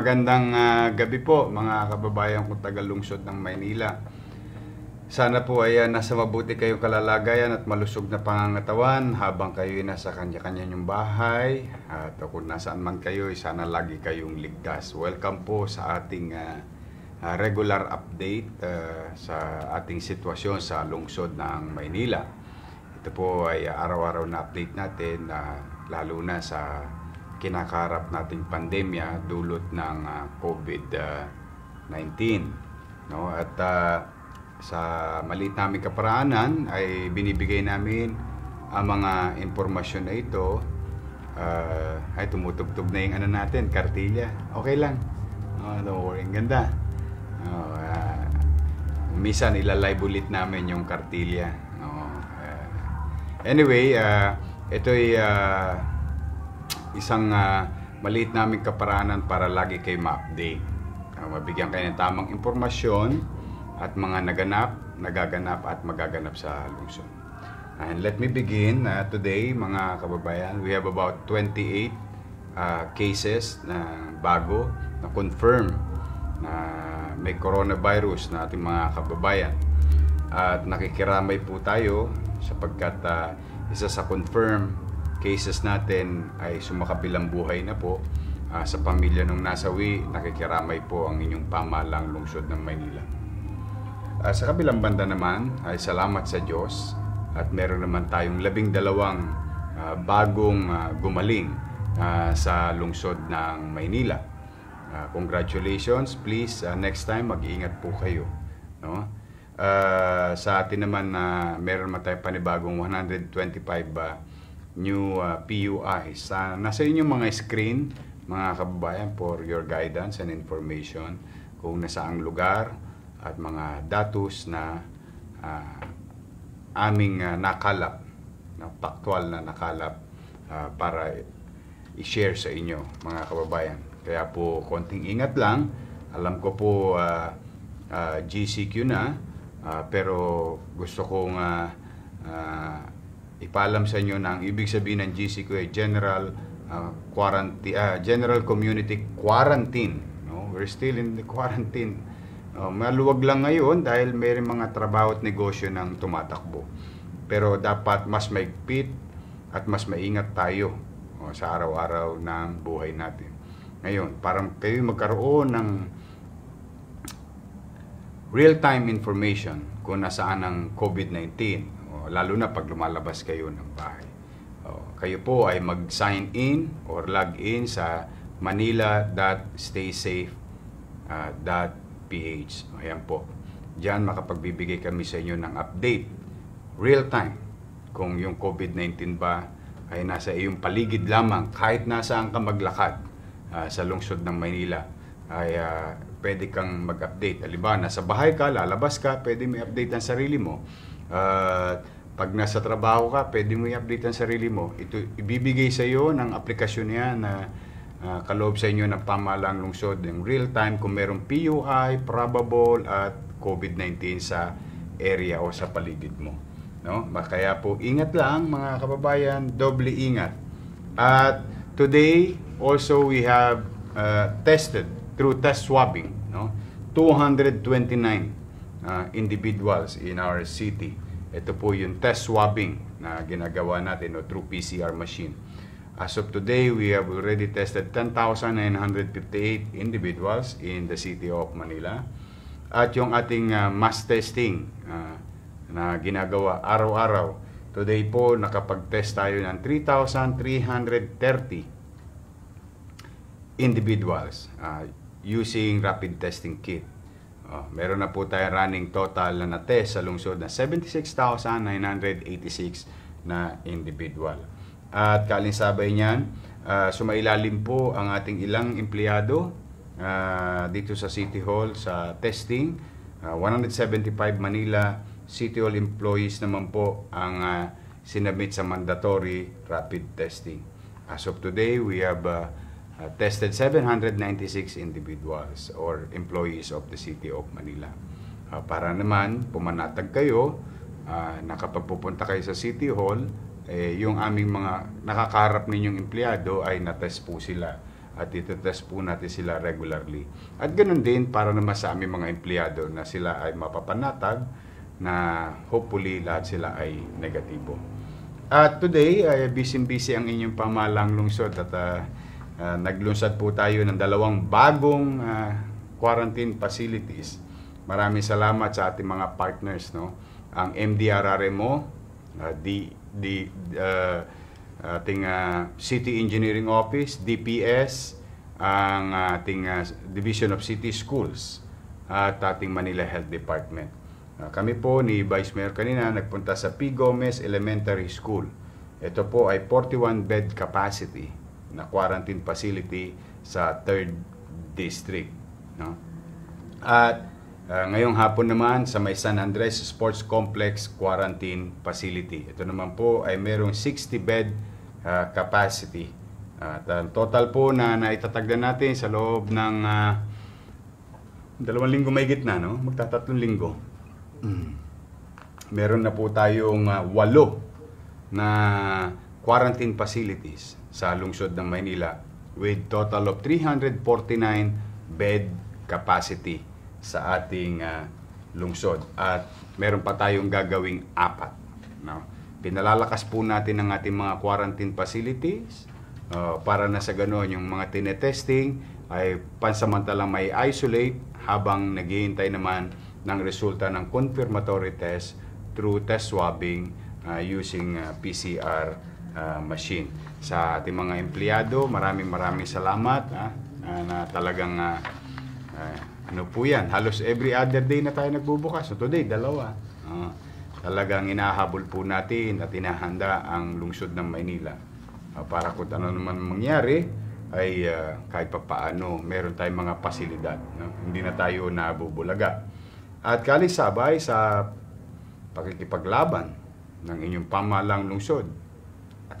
magandang uh, gabi po mga kababayan ko taga-lungsod ng Maynila. Sana po ay ah, nasa mabuti kayong kalalagayan at malusog na pangangatawan habang kayo ay nasa kanya-kanya yung bahay at kung nasaan man kayo sana lagi kayong ligtas. Welcome po sa ating uh, regular update uh, sa ating sitwasyon sa lungsod ng Maynila. Ito po ay araw-araw na update natin uh, lalo na sa kinakaharap nating pandemya dulot ng uh, ah, COVID-19 no at uh, sa maliit naming kaparaanan ay binibigay namin ang mga impormasyon na ito uh, ay tumutugtog na yung ano natin kartilya okay lang No, don't worry ang ganda oh, uh, minsan ilalive ulit namin yung kartilya No, uh, anyway uh, ay uh, isang uh, maliit naming kaparanan para lagi kayo ma-update. Uh, mabigyan kayo ng tamang impormasyon at mga naganap, nagaganap at magaganap sa lungsod. And let me begin uh, today mga kababayan. We have about 28 uh, cases na bago na confirm na may coronavirus na ating mga kababayan. At nakikiramay po tayo sapagkat uh, isa sa confirm cases natin ay sumakabilang buhay na po uh, sa pamilya ng nasawi, nakikiramay po ang inyong pamalang lungsod ng Maynila. Uh, sa kabilang banda naman ay salamat sa Diyos at meron naman tayong labing dalawang uh, bagong uh, gumaling uh, sa lungsod ng Maynila. Uh, congratulations, please uh, next time mag-iingat po kayo, no? Uh, sa atin naman na uh, meron naman tayong panibagong 125 uh, new uh, PUIs. sa nasa inyong mga screen, mga kababayan, for your guidance and information kung ang lugar at mga datos na uh, aming uh, nakalap, na paktual na nakalap uh, para i-share sa inyo mga kababayan. Kaya po konting ingat lang. Alam ko po uh, uh, GCQ na uh, pero gusto kong uh, uh, ipalam sa inyo na ang ibig sabihin ng GCQ ay general uh, ah, quarantine uh, ah, general community quarantine no we're still in the quarantine uh, maluwag lang ngayon dahil may mga trabaho at negosyo nang tumatakbo pero dapat mas maigpit at mas maingat tayo uh, sa araw-araw ng buhay natin ngayon parang kayo magkaroon ng real-time information kung nasaan ang COVID-19 lalo na pag lumalabas kayo ng bahay. Oh, kayo po ay mag-sign in or log in sa manila.staysafe.ph. Ah, Ayan po. Diyan makapagbibigay kami sa inyo ng update real time kung yung COVID-19 ba ay nasa iyong paligid lamang kahit nasaan ka maglakad uh, sa lungsod ng Maynila ay uh, pwede kang mag-update. Halimbawa, nasa bahay ka, lalabas ka, pwede may update ang sarili mo. Uh, pag nasa trabaho ka, pwede mo i-update ang sarili mo. Ito, ibibigay sa iyo ng aplikasyon niya na uh, kaloob sa inyo ng pamalang lungsod ng real-time kung merong PUI, probable, at COVID-19 sa area o sa paligid mo. No? Kaya po, ingat lang mga kababayan, doble ingat. At today, also we have uh, tested through test swabbing, no? 229 uh, ah, individuals in our city. Ito po yung test swabbing na ginagawa natin o through PCR machine. As of today, we have already tested 10,958 individuals in the city of Manila. At yung ating uh, mass testing uh, na ginagawa araw-araw, today po nakapag-test tayo ng 3,330 individuals uh, using rapid testing kit. Oh, meron na po tayo running total na na-test sa lungsod na 76,986 na individual. At kalinsabay niyan, uh, sumailalim po ang ating ilang empleyado uh, dito sa City Hall sa testing. Uh, ah, 175 Manila City Hall employees naman po ang uh, sinabit sa mandatory rapid testing. As of today, we have uh, uh, tested 796 individuals or employees of the City of Manila. Uh, para naman, pumanatag kayo, uh, nakapagpupunta kayo sa City Hall, eh, yung aming mga nakakarap ninyong empleyado ay natest po sila at itetest po natin sila regularly. At ganoon din para naman sa aming mga empleyado na sila ay mapapanatag na hopefully lahat sila ay negatibo. At today, ay uh, busy-busy ang inyong pamalang lungsod at uh, uh, ah, naglunsad po tayo ng dalawang bagong uh, quarantine facilities. Maraming salamat sa ating mga partners no. Ang MDRRMO, uh, ah, D, D, uh, ating uh, City Engineering Office, DPS, ang ating uh, Division of City Schools at ating Manila Health Department. Uh, kami po ni Vice Mayor kanina nagpunta sa P. Gomez Elementary School. Ito po ay 41 bed capacity na quarantine facility sa 3rd District. No? At uh, ngayong hapon naman sa may San Andres Sports Complex Quarantine Facility. Ito naman po ay mayroong 60-bed uh, ah, capacity. At uh, total po na naitatagda natin sa loob ng uh, dalawang linggo may gitna, no? magtatatlong linggo. Mm. Meron na po tayong uh, walo na quarantine facilities sa lungsod ng Maynila with total of 349 bed capacity sa ating uh, lungsod at meron pa tayong gagawing apat no pinalalakas po natin ang ating mga quarantine facilities uh, para na sa ganoon yung mga tinetesting ay pansamantalang may isolate habang naghihintay naman ng resulta ng confirmatory test through test swabbing uh, using uh, ah, PCR uh, machine. Sa ating mga empleyado, maraming maraming salamat ah, na, na talagang uh, uh, ano po yan, halos every other day na tayo nagbubukas. So today, dalawa. Uh, talagang inahabol po natin at inahanda ang lungsod ng Maynila. Uh, para kung ano naman mangyari, ay uh, kahit pa paano, meron tayong mga pasilidad. No? Hindi na tayo nabubulaga. At kalisabay sa pakikipaglaban ng inyong pamalang lungsod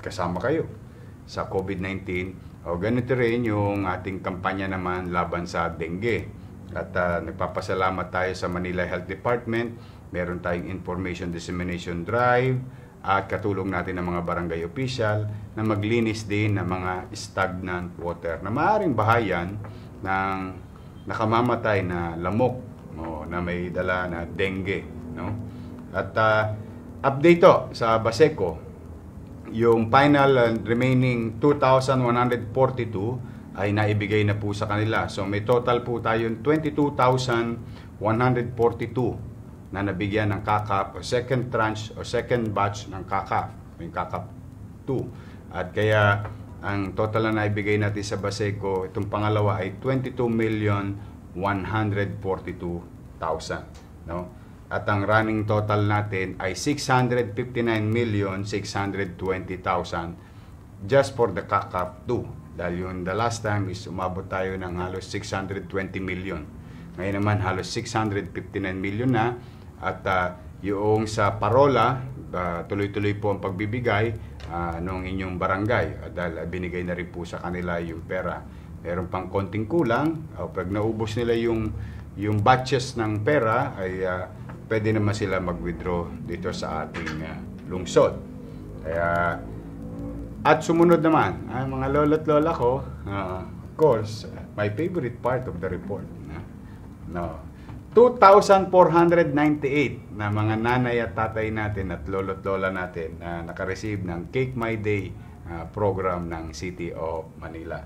at kasama kayo sa COVID-19 o ganito rin yung ating kampanya naman laban sa dengue. At uh, nagpapasalamat tayo sa Manila Health Department. Meron tayong information dissemination drive at katulong natin ng mga barangay official na maglinis din ng mga stagnant water na maaaring bahayan ng nakamamatay na lamok no, na may dala na dengue. No? At uh, update to sa Baseco, yung final and uh, remaining 2,142 ay naibigay na po sa kanila. So may total po tayong 22,142 na nabigyan ng kakap o second tranche o second batch ng kakap, yung kakap 2. At kaya ang total na naibigay natin sa Baseco, itong pangalawa ay 22,142,000. No? at ang running total natin ay 659,620,000 just for the CACAP 2 dahil yun the last time is umabot tayo ng halos 620 million ngayon naman halos 659 million na at uh, yung sa parola ah, tuloy-tuloy uh, po ang pagbibigay uh, ah, ng inyong barangay uh, dahil uh, binigay na rin po sa kanila yung pera meron pang konting kulang uh, pag naubos nila yung yung batches ng pera ay uh, pwede naman sila mag-withdraw dito sa ating uh, lungsod. Kaya, at sumunod naman, ang ah, mga lolo't lola ko, uh, of course, my favorite part of the report. Uh, no, 2,498 na mga nanay at tatay natin at lolo't lola natin na uh, nakareceive ng Cake My Day uh, program ng City of Manila.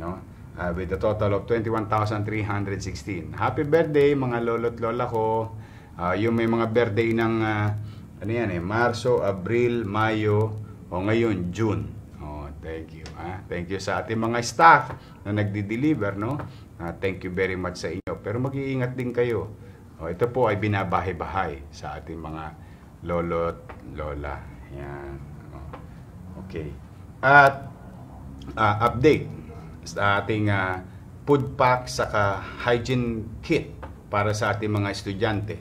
No? Uh, with a total of 21,316. Happy birthday mga lolo't lola ko. Uh, yung may mga birthday ng uh, ano yan eh, Marso, Abril, Mayo, o ngayon June. Oh, thank you. Ha? Ah. Thank you sa ating mga staff na nagdi-deliver, no? Uh, thank you very much sa inyo. Pero mag-iingat din kayo. Oh, ito po ay binabahay-bahay sa ating mga lolo at lola. Yan. Oh. Okay. At uh, update sa ating uh, food pack saka hygiene kit para sa ating mga estudyante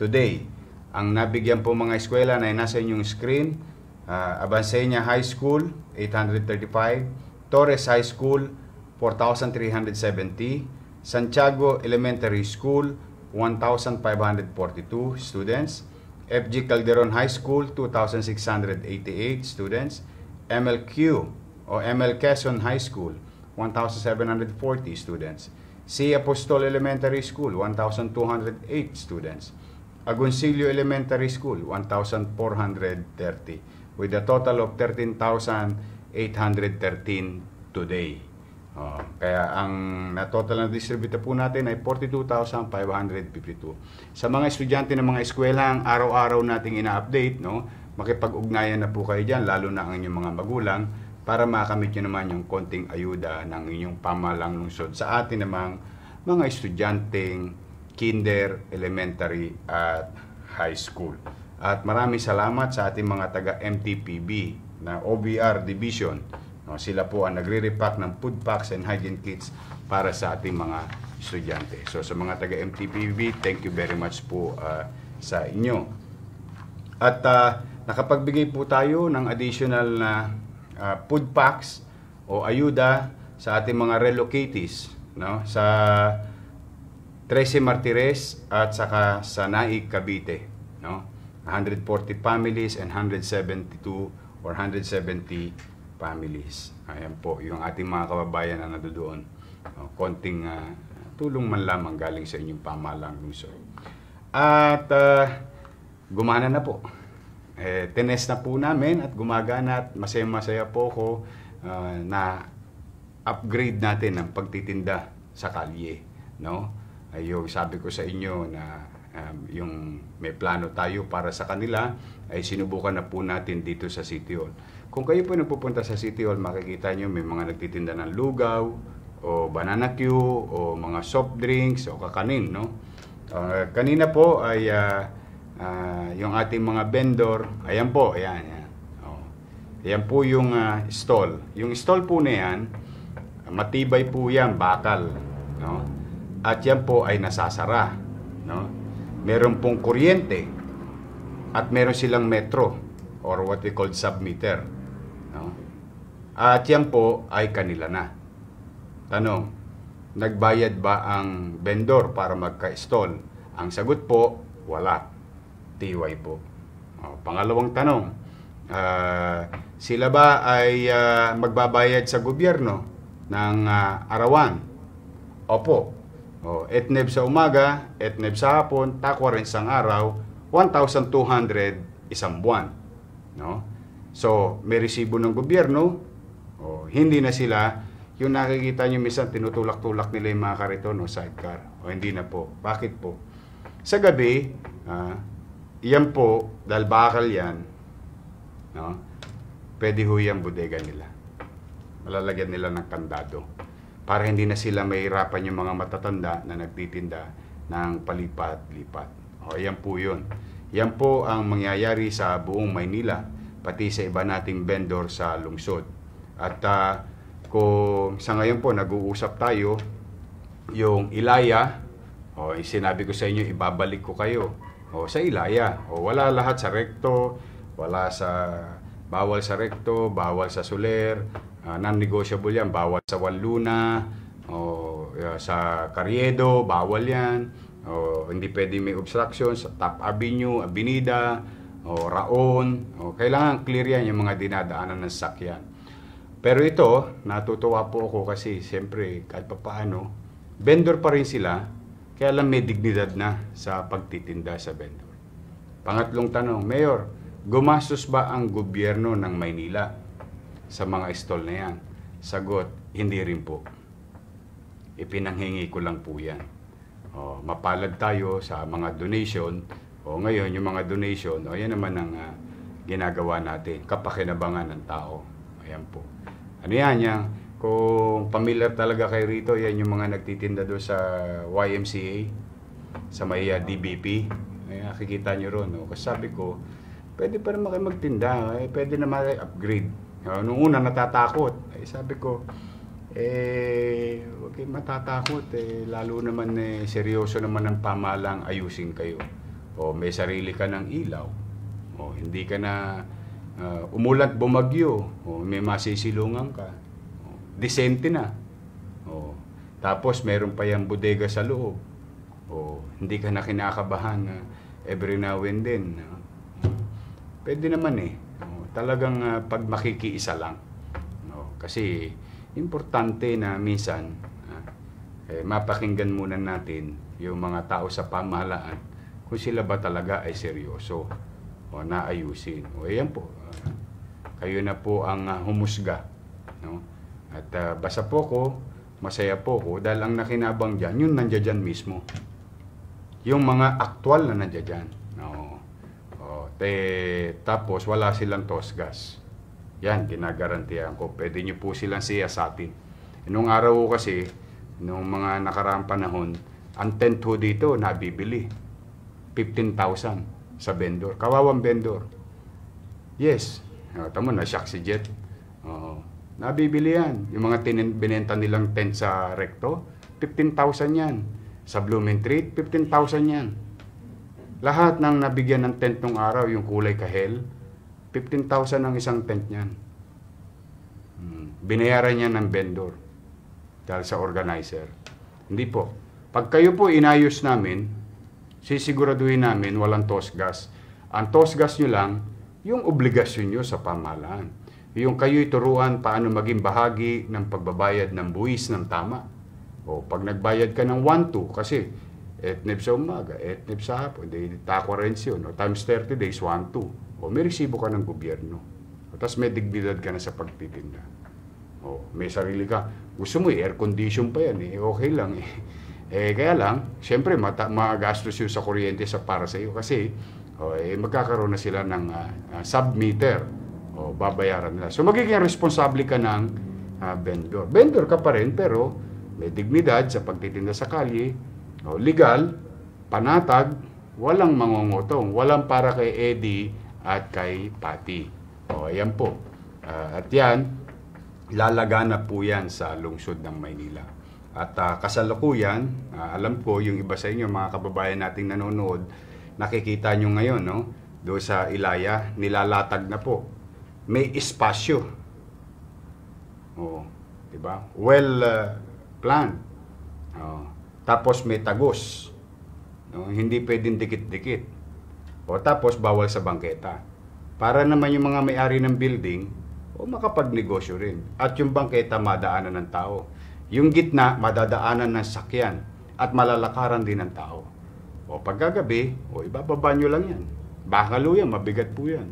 today. Ang nabigyan po mga eskwela na nasa inyong screen, uh, ah, Abansenia High School, 835, Torres High School, 4,370, Santiago Elementary School, 1,542 students, FG Calderon High School, 2,688 students, MLQ o ML Quezon High School, 1,740 students. Si Apostol Elementary School, 1,208 students. Agoncillo Elementary School, 1,430 with a total of 13,813 today. Oh, kaya ang na total na distribute po natin ay 42,552. Sa mga estudyante ng mga eskwelahang araw-araw nating ina-update, no, makipag-ugnayan na po kayo diyan lalo na ang inyong mga magulang, para makamit niyo naman yung konting ayuda ng inyong pamalang lungsod sa atin namang mga estudyanteng kinder, elementary at high school. At maraming salamat sa ating mga taga MTPB na OBR Division. No, sila po ang nagre-repack ng food packs and hygiene kits para sa ating mga estudyante. So sa mga taga MTPB, thank you very much po uh, sa inyo. At uh, nakapagbigay po tayo ng additional na uh, food packs o ayuda sa ating mga relocates no, sa Trece Martires at saka sa Cavite. No? 140 families and 172 or 170 families. Ayan po, yung ating mga kababayan na nandoon. No? Konting uh, tulong man lamang galing sa inyong pamalang lungsod. At uh, gumana na po. Eh, tenes na po namin at gumagana at masaya-masaya po ko uh, ah, na upgrade natin ang pagtitinda sa kalye. No? ay yung sabi ko sa inyo na um, yung may plano tayo para sa kanila ay sinubukan na po natin dito sa City Hall. Kung kayo po nagpupunta sa City Hall, makikita nyo may mga nagtitinda ng lugaw o banana queue o mga soft drinks o kakanin. No? Uh, kanina po ay uh, uh, yung ating mga vendor, ayan po, ayan, ayan. Oh. Ayan po yung uh, stall. Yung stall po na yan, matibay po yan, bakal. No? at yan po ay nasasara. No? Meron pong kuryente at meron silang metro or what we call submeter. No? At yan po ay kanila na. Tanong, nagbayad ba ang vendor para magka-stall? Ang sagot po, wala. TY po. O, pangalawang tanong, uh, sila ba ay uh, magbabayad sa gobyerno ng uh, arawan? Opo, Oh, etneb sa umaga, etneb sa hapon, takwa rin isang araw, 1,200 isang buwan. No? So, may resibo ng gobyerno, oh, hindi na sila, yung nakikita nyo minsan, tinutulak-tulak nila yung mga karito, no, sidecar. O, hindi na po. Bakit po? Sa gabi, ah, yan po, dahil bakal yan, no, pwede ho yung bodega nila. Malalagyan nila ng kandado para hindi na sila mahirapan yung mga matatanda na nagtitinda ng palipat-lipat. O, yan po yun. Yan po ang mangyayari sa buong Maynila, pati sa iba nating vendor sa lungsod. At uh, kung sa ngayon po nag-uusap tayo, yung Ilaya, o sinabi ko sa inyo, ibabalik ko kayo. O sa Ilaya, o wala lahat sa rekto, wala sa bawal sa rekto, bawal sa suler, Uh, non-negotiable yan. Bawal sa Wanluna, o uh, sa Carriedo, bawal yan. O hindi pwede may obstruction sa Top Avenue, Avenida, o Raon. O, kailangan clear yan yung mga dinadaanan ng sakyan. Pero ito, natutuwa po ako kasi siyempre kahit pa paano, vendor pa rin sila kaya lang may dignidad na sa pagtitinda sa vendor. Pangatlong tanong, Mayor, gumastos ba ang gobyerno ng Maynila sa mga stall na yan? Sagot, hindi rin po. Ipinanghingi ko lang po yan. O, oh, mapalad tayo sa mga donation. O, oh, ngayon, yung mga donation, o, oh, yan naman ang uh, ginagawa natin, kapakinabangan ng tao. Ayan po. Ano yan, yan? Kung familiar talaga kayo rito, yan yung mga nagtitinda doon sa YMCA, sa may uh, eh, DBP. Ayan, kikita nyo ron. No? Kasi sabi ko, pwede pa naman kayo magtinda. Eh, pwede naman upgrade Ah, Noong una natatakot, eh, sabi ko, eh, huwag kayong matatakot. Eh, lalo naman eh, seryoso naman ang pamalang ayusin kayo. O may sarili ka ng ilaw. O hindi ka na uh, umulat bumagyo. O may masisilungan ka. O, disente na. O, tapos meron pa yung bodega sa loob. O hindi ka na kinakabahan na ah, every now and then. Pwede naman eh talagang uh, pag makikiisa lang. No? Kasi importante na minsan uh, eh, mapakinggan muna natin yung mga tao sa pamahalaan kung sila ba talaga ay seryoso o naayusin. O ayan po, uh, kayo na po ang uh, humusga. No? At uh, basa po ko, masaya po ko dahil ang nakinabang dyan, yun nandiyan mismo. Yung mga aktwal na nandiyan dyan eh, tapos wala silang tosgas. Yan, ginagarantiyahan ko. Pwede nyo po silang siyasatin. Nung araw ko kasi, nung mga nakaraang panahon, ang tent ho dito, nabibili. 15,000 sa vendor. Kawawang vendor. Yes. Ah, tama na, shock si Jet. Oo. Nabibili yan. Yung mga binenta nilang tent sa Recto, 15,000 yan. Sa Blooming Street, 15,000 yan. Lahat ng nabigyan ng tent nung araw, yung kulay kahel, 15,000 ang isang tent niyan. Hmm. Binayaran niya ng vendor dahil sa organizer. Hindi po. Pag kayo po inayos namin, sisiguraduhin namin walang tosgas. Ang tosgas nyo lang, yung obligasyon nyo sa pamahalaan. Yung kayo'y turuan paano maging bahagi ng pagbabayad ng buwis ng tama. O pag nagbayad ka ng 1-2, kasi etnib sa umaga, etnib sa hapon, di takwarensya yun, o times 30 days, 1, 2. O may resibo ka ng gobyerno. O tapos may dignidad ka na sa pagtitinda. O may sarili ka. Gusto mo, air condition pa yan, eh, okay lang eh. Eh, kaya lang, siyempre, mata- magastos yun sa kuryente sa para sa iyo kasi oh, eh, magkakaroon na sila ng uh, uh, o oh, babayaran nila. So, magiging responsable ka ng uh, vendor. Vendor ka pa rin, pero may dignidad sa pagtitinda sa kalye, no, legal, panatag, walang mangungutong, walang para kay Eddie at kay Patty. O, ayan po. Uh, at yan, lalaganap po yan sa lungsod ng Maynila. At uh, kasalukuyan, uh, alam ko yung iba sa inyo, mga kababayan nating nanonood, nakikita nyo ngayon, no? Do sa Ilaya, nilalatag na po. May espasyo. O, diba? Well uh, planned. O, tapos may tagos. No? Hindi pwedeng dikit-dikit. O tapos bawal sa bangketa. Para naman yung mga may-ari ng building, o makapagnegosyo rin. At yung bangketa madaanan ng tao. Yung gitna madadaanan ng sakyan at malalakaran din ng tao. O pagkagabi, o ibababa nyo lang yan. Bakalo yan, mabigat po yan.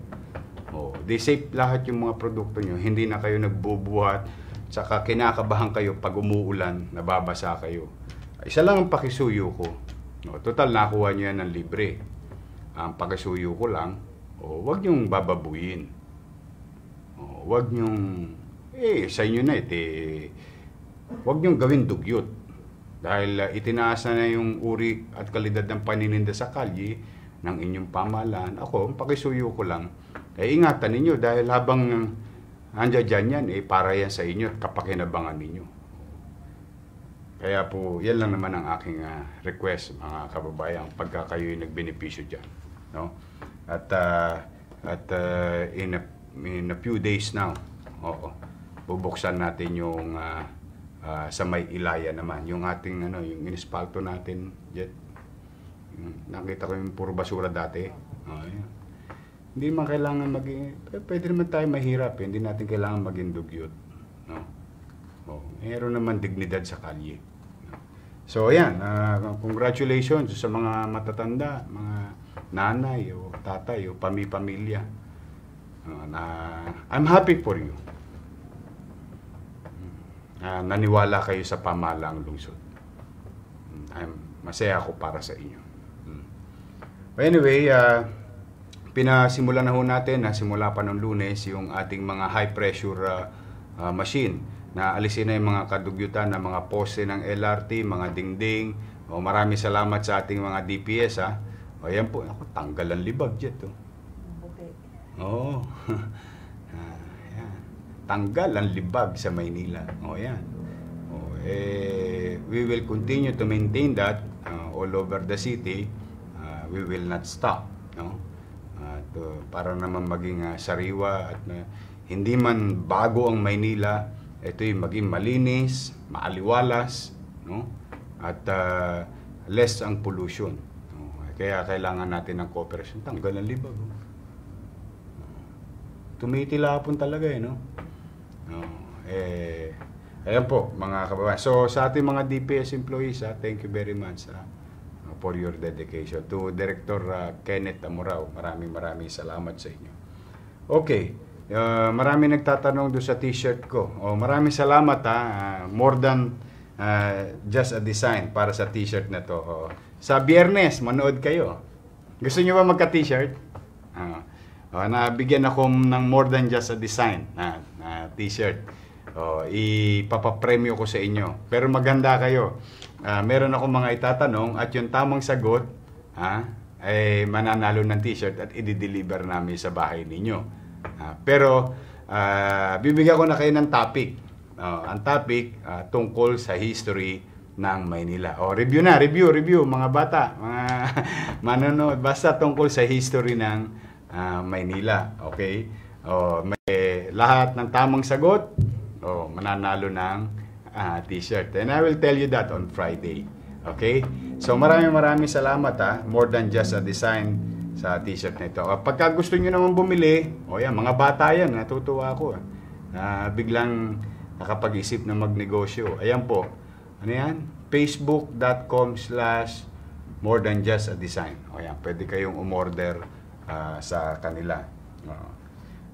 O, di safe lahat yung mga produkto nyo. Hindi na kayo nagbubuhat, tsaka kinakabahan kayo pag umuulan, nababasa kayo. Isa lang ang pakisuyo ko. No, total, nakuha niya ng libre. Ang pakisuyo ko lang, oh, wag nyong bababuin. Oh, wag nyong, eh, sa inyo na ito, eh, wag nyong gawin dugyot. Dahil uh, itinaas na yung uri at kalidad ng panininda sa kalye ng inyong pamahalaan. Ako, ang pakisuyo ko lang, eh, ingatan ninyo dahil habang ah, andyan dyan yan, eh, para yan sa inyo at kapakinabangan ninyo. Kaya po, yan lang naman ang aking uh, request mga kababayan pagka kayo'y yung nagbenepisyo dyan. No? At, uh, at uh, in, a, in a few days now, oo, bubuksan natin yung uh, uh, sa may ilaya naman. Yung ating, ano, yung inispalto natin, jet. Yung, hmm, nakita ko yung puro basura dati. Oh, Hindi man kailangan maging, pwede naman tayo mahirap eh. Hindi natin kailangan maging dugyot. No? Oh, meron naman dignidad sa kalye. So ayan, uh, congratulations sa mga matatanda, mga nanay o tatay o pami-pamilya. Uh, ah, na I'm happy for you. Uh, naniwala kayo sa pamalang lungsod. Mm, I'm masaya ako para sa inyo. Hmm. But anyway, uh, pinasimula na ho natin, nasimula pa ng lunes, yung ating mga high pressure uh, uh, machine Naalisin na yung mga kadugyutan ng mga poste ng LRT, mga dingding. O maraming salamat sa ating mga DPS ha. O yan po, ako, tanggal ang libag dyan Okay. Oh. Oo. ah, tanggal ang libag sa Maynila. O yan. O, eh, we will continue to maintain that uh, all over the city. Uh, we will not stop. No? At uh, para naman maging uh, sariwa at uh, hindi man bago ang Maynila, ito maging malinis, maaliwalas, no? At uh, less ang pollution. No? Kaya kailangan natin ng cooperation. Tanggal ng libag. No? Oh. Tumitilapon talaga eh, no? no? Eh, ayan po, mga kababayan. So, sa ating mga DPS employees, ha, ah, thank you very much ha, ah, for your dedication. To Director uh, Kenneth Amorao, maraming maraming salamat sa inyo. Okay. Uh, marami nagtatanong do sa t-shirt ko. Oh, maraming salamat ha. Uh, more than uh, just a design para sa t-shirt na to. Oh. Sa biyernes, manood kayo. Gusto niyo ba magka-t-shirt? Uh, oh, nabigyan ako ng more than just a design na uh, uh, t-shirt. Oh, ipapapremyo ko sa inyo. Pero maganda kayo. Uh, meron ako mga itatanong at yung tamang sagot ha, ay mananalo ng t-shirt at i-deliver namin sa bahay ninyo. Uh, pero uh, bibigyan ko na kayo ng topic. Uh, ang topic uh, tungkol sa history ng Maynila. O, oh, review na, review, review, mga bata, mga manonood. Basta tungkol sa history ng uh, Maynila. Okay? O, oh, may lahat ng tamang sagot, o, oh, mananalo ng uh, t-shirt. And I will tell you that on Friday. Okay? So maraming maraming salamat ha. More than just a design sa t-shirt na ito. Ah, pagka gusto nyo naman bumili, o oh yan, mga bata yan, natutuwa ako. Na ah. ah, biglang nakapag-isip na magnegosyo. Ayan po, ano yan? facebook.com slash more than just a design. O yan, pwede kayong umorder uh, sa kanila.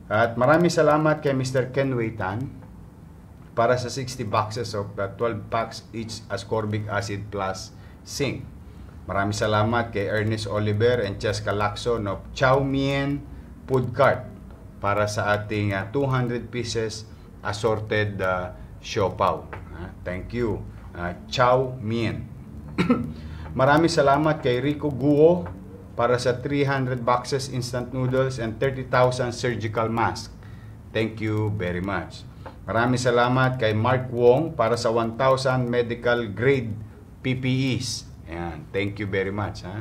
at maraming salamat kay Mr. Ken Weitan para sa 60 boxes of uh, 12 packs each ascorbic acid plus zinc. Maraming salamat kay Ernest Oliver and Cheska Lacson of Chow Mien Food Cart para sa ating uh, ah, 200 pieces assorted uh, ah, siopaw. Uh, ah, thank you. Uh, Chow Mien. Maraming salamat kay Rico Guo para sa 300 boxes instant noodles and 30,000 surgical mask. Thank you very much. Maraming salamat kay Mark Wong para sa 1,000 medical grade PPEs. Ayan. Thank you very much. Ha?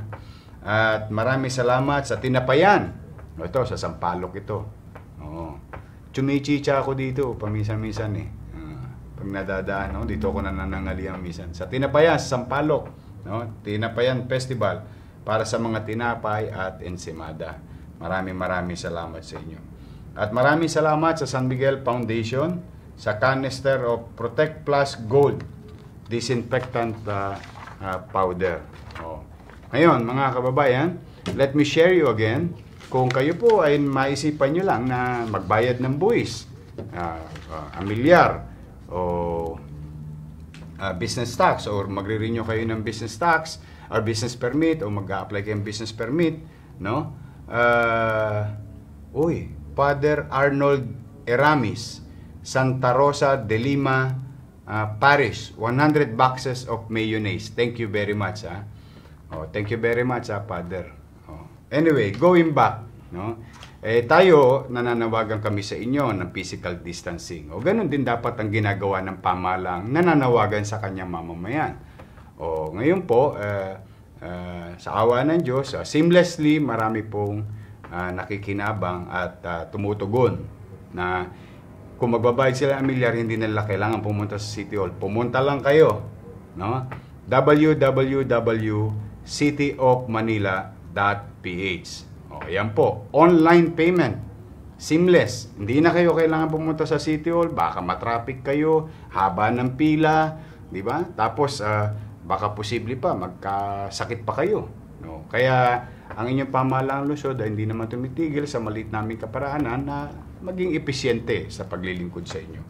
At maraming salamat sa tinapayan. Ito, sa Sampalok ito. Oo. Chumichicha ako dito, paminsan-minsan eh. Ah, pag nadadaan, no? dito ako nananangaliang minsan. Sa Tinapayan, sa Sampalok. No? Tinapayan Festival para sa mga tinapay at ensimada. Maraming maraming salamat sa inyo. At maraming salamat sa San Miguel Foundation sa canister of Protect Plus Gold disinfectant uh, uh, powder. Oh. Ngayon, mga kababayan, let me share you again kung kayo po ay maisipan nyo lang na magbayad ng buwis, uh, uh, a milyar, o uh, business tax, or magre-renew kayo ng business tax, or business permit, o mag-a-apply kayo ng business permit, no? Uh, uy, Father Arnold Eramis, Santa Rosa de Lima, uh, Paris, 100 boxes of mayonnaise. Thank you very much. Ah. Oh, thank you very much, ah, Father. Oh. Anyway, going back, no? Eh, tayo, nananawagan kami sa inyo ng physical distancing. O oh, ganun din dapat ang ginagawa ng pamalang nananawagan sa kanyang mamamayan. O oh, ngayon po, eh, uh, sa awa ng Diyos, uh, seamlessly marami pong uh, nakikinabang at uh, tumutugon na kung magbabayad sila ng milyar, hindi nila kailangan pumunta sa City Hall. Pumunta lang kayo. No? www.cityofmanila.ph O, yan po. Online payment. Seamless. Hindi na kayo kailangan pumunta sa City Hall. Baka matraffic kayo. Haba ng pila. Di ba? Tapos, uh, baka posible pa. Magkasakit pa kayo. No? Kaya, ang inyong pamahalaan lusod hindi naman tumitigil sa maliit naming kaparaanan na maging epesyente sa paglilingkod sa inyo.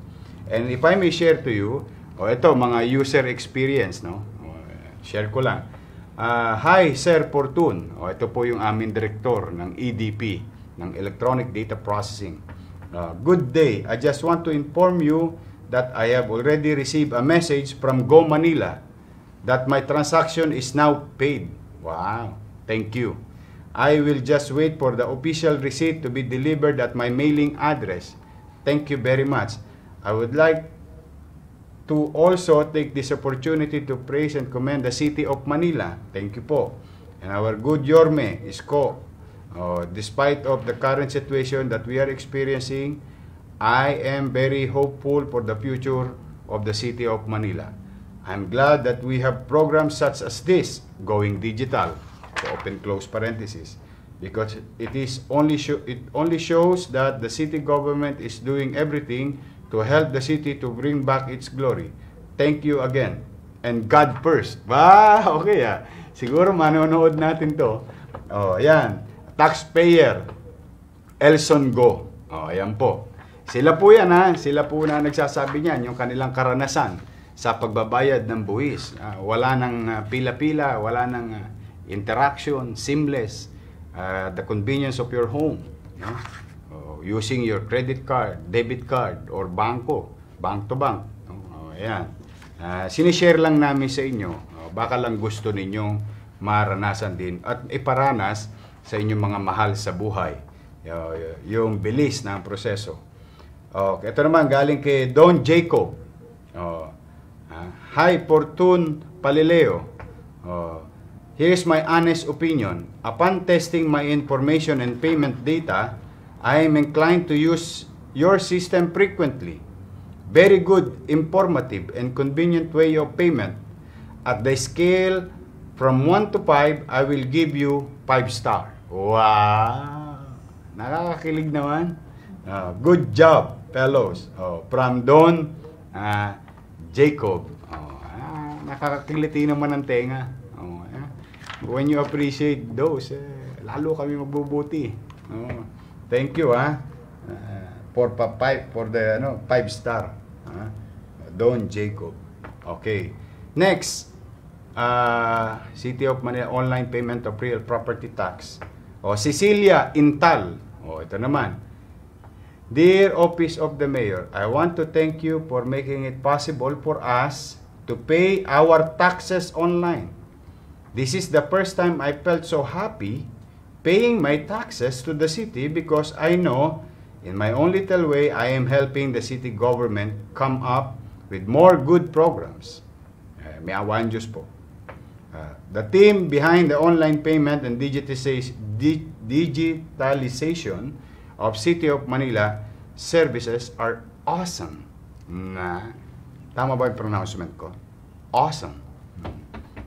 And if I may share to you, oh, ito, mga user experience, no? Oh, share ko lang. Uh, hi, Sir Fortune. oh, ito po yung amin director ng EDP, ng Electronic Data Processing. Uh, good day. I just want to inform you that I have already received a message from Go Manila that my transaction is now paid. Wow. Thank you. I will just wait for the official receipt to be delivered at my mailing address. Thank you very much. I would like to also take this opportunity to praise and commend the City of Manila. Thank you po. And our good Yorme, Isko. Uh, despite of the current situation that we are experiencing, I am very hopeful for the future of the City of Manila. I'm glad that we have programs such as this, Going Digital open close parenthesis because it is only show it only shows that the city government is doing everything to help the city to bring back its glory. Thank you again. And God first. Ba, okay ah. Siguro manonood natin 'to. Oh, ayan. Taxpayer Elson Go. Oh, ayan po. Sila po yan ha, ah. sila po na nagsasabi niyan yung kanilang karanasan sa pagbabayad ng buwis. Uh, wala nang ah, pila-pila, uh, wala nang uh, interaction, seamless, uh, the convenience of your home, no? uh, using your credit card, debit card, or banko, bank to bank. No? Uh, ayan. Uh, sinishare lang namin sa inyo, uh, baka lang gusto ninyong maranasan din at iparanas sa inyong mga mahal sa buhay. Uh, yung bilis ng proseso. Okay, ito naman galing kay Don Jacob. Oh, uh, hi Fortune Palileo. Oh, Here's my honest opinion. Upon testing my information and payment data, I am inclined to use your system frequently. Very good, informative, and convenient way of payment. At the scale from 1 to 5, I will give you 5 star. Wow! Nakakakilig naman. Uh, good job, fellows. Oh, from Don uh, Jacob. Oh, ah, nakakakiliti naman ang tenga when you appreciate those, eh, lalo kami magbubuti. No? Thank you ha. Uh, eh, for pa five for the ano, five star. Ha? Don Jacob. Okay. Next, uh, City of Manila online payment of real property tax. O oh, Cecilia Intal. O oh, ito naman. Dear Office of the Mayor, I want to thank you for making it possible for us to pay our taxes online. This is the first time I felt so happy paying my taxes to the city because I know in my own little way I am helping the city government come up with more good programs. Uh, may awan Diyos po. Uh, the team behind the online payment and digitization, digitalization of City of Manila services are awesome. Na, tama ba yung pronouncement ko? Awesome.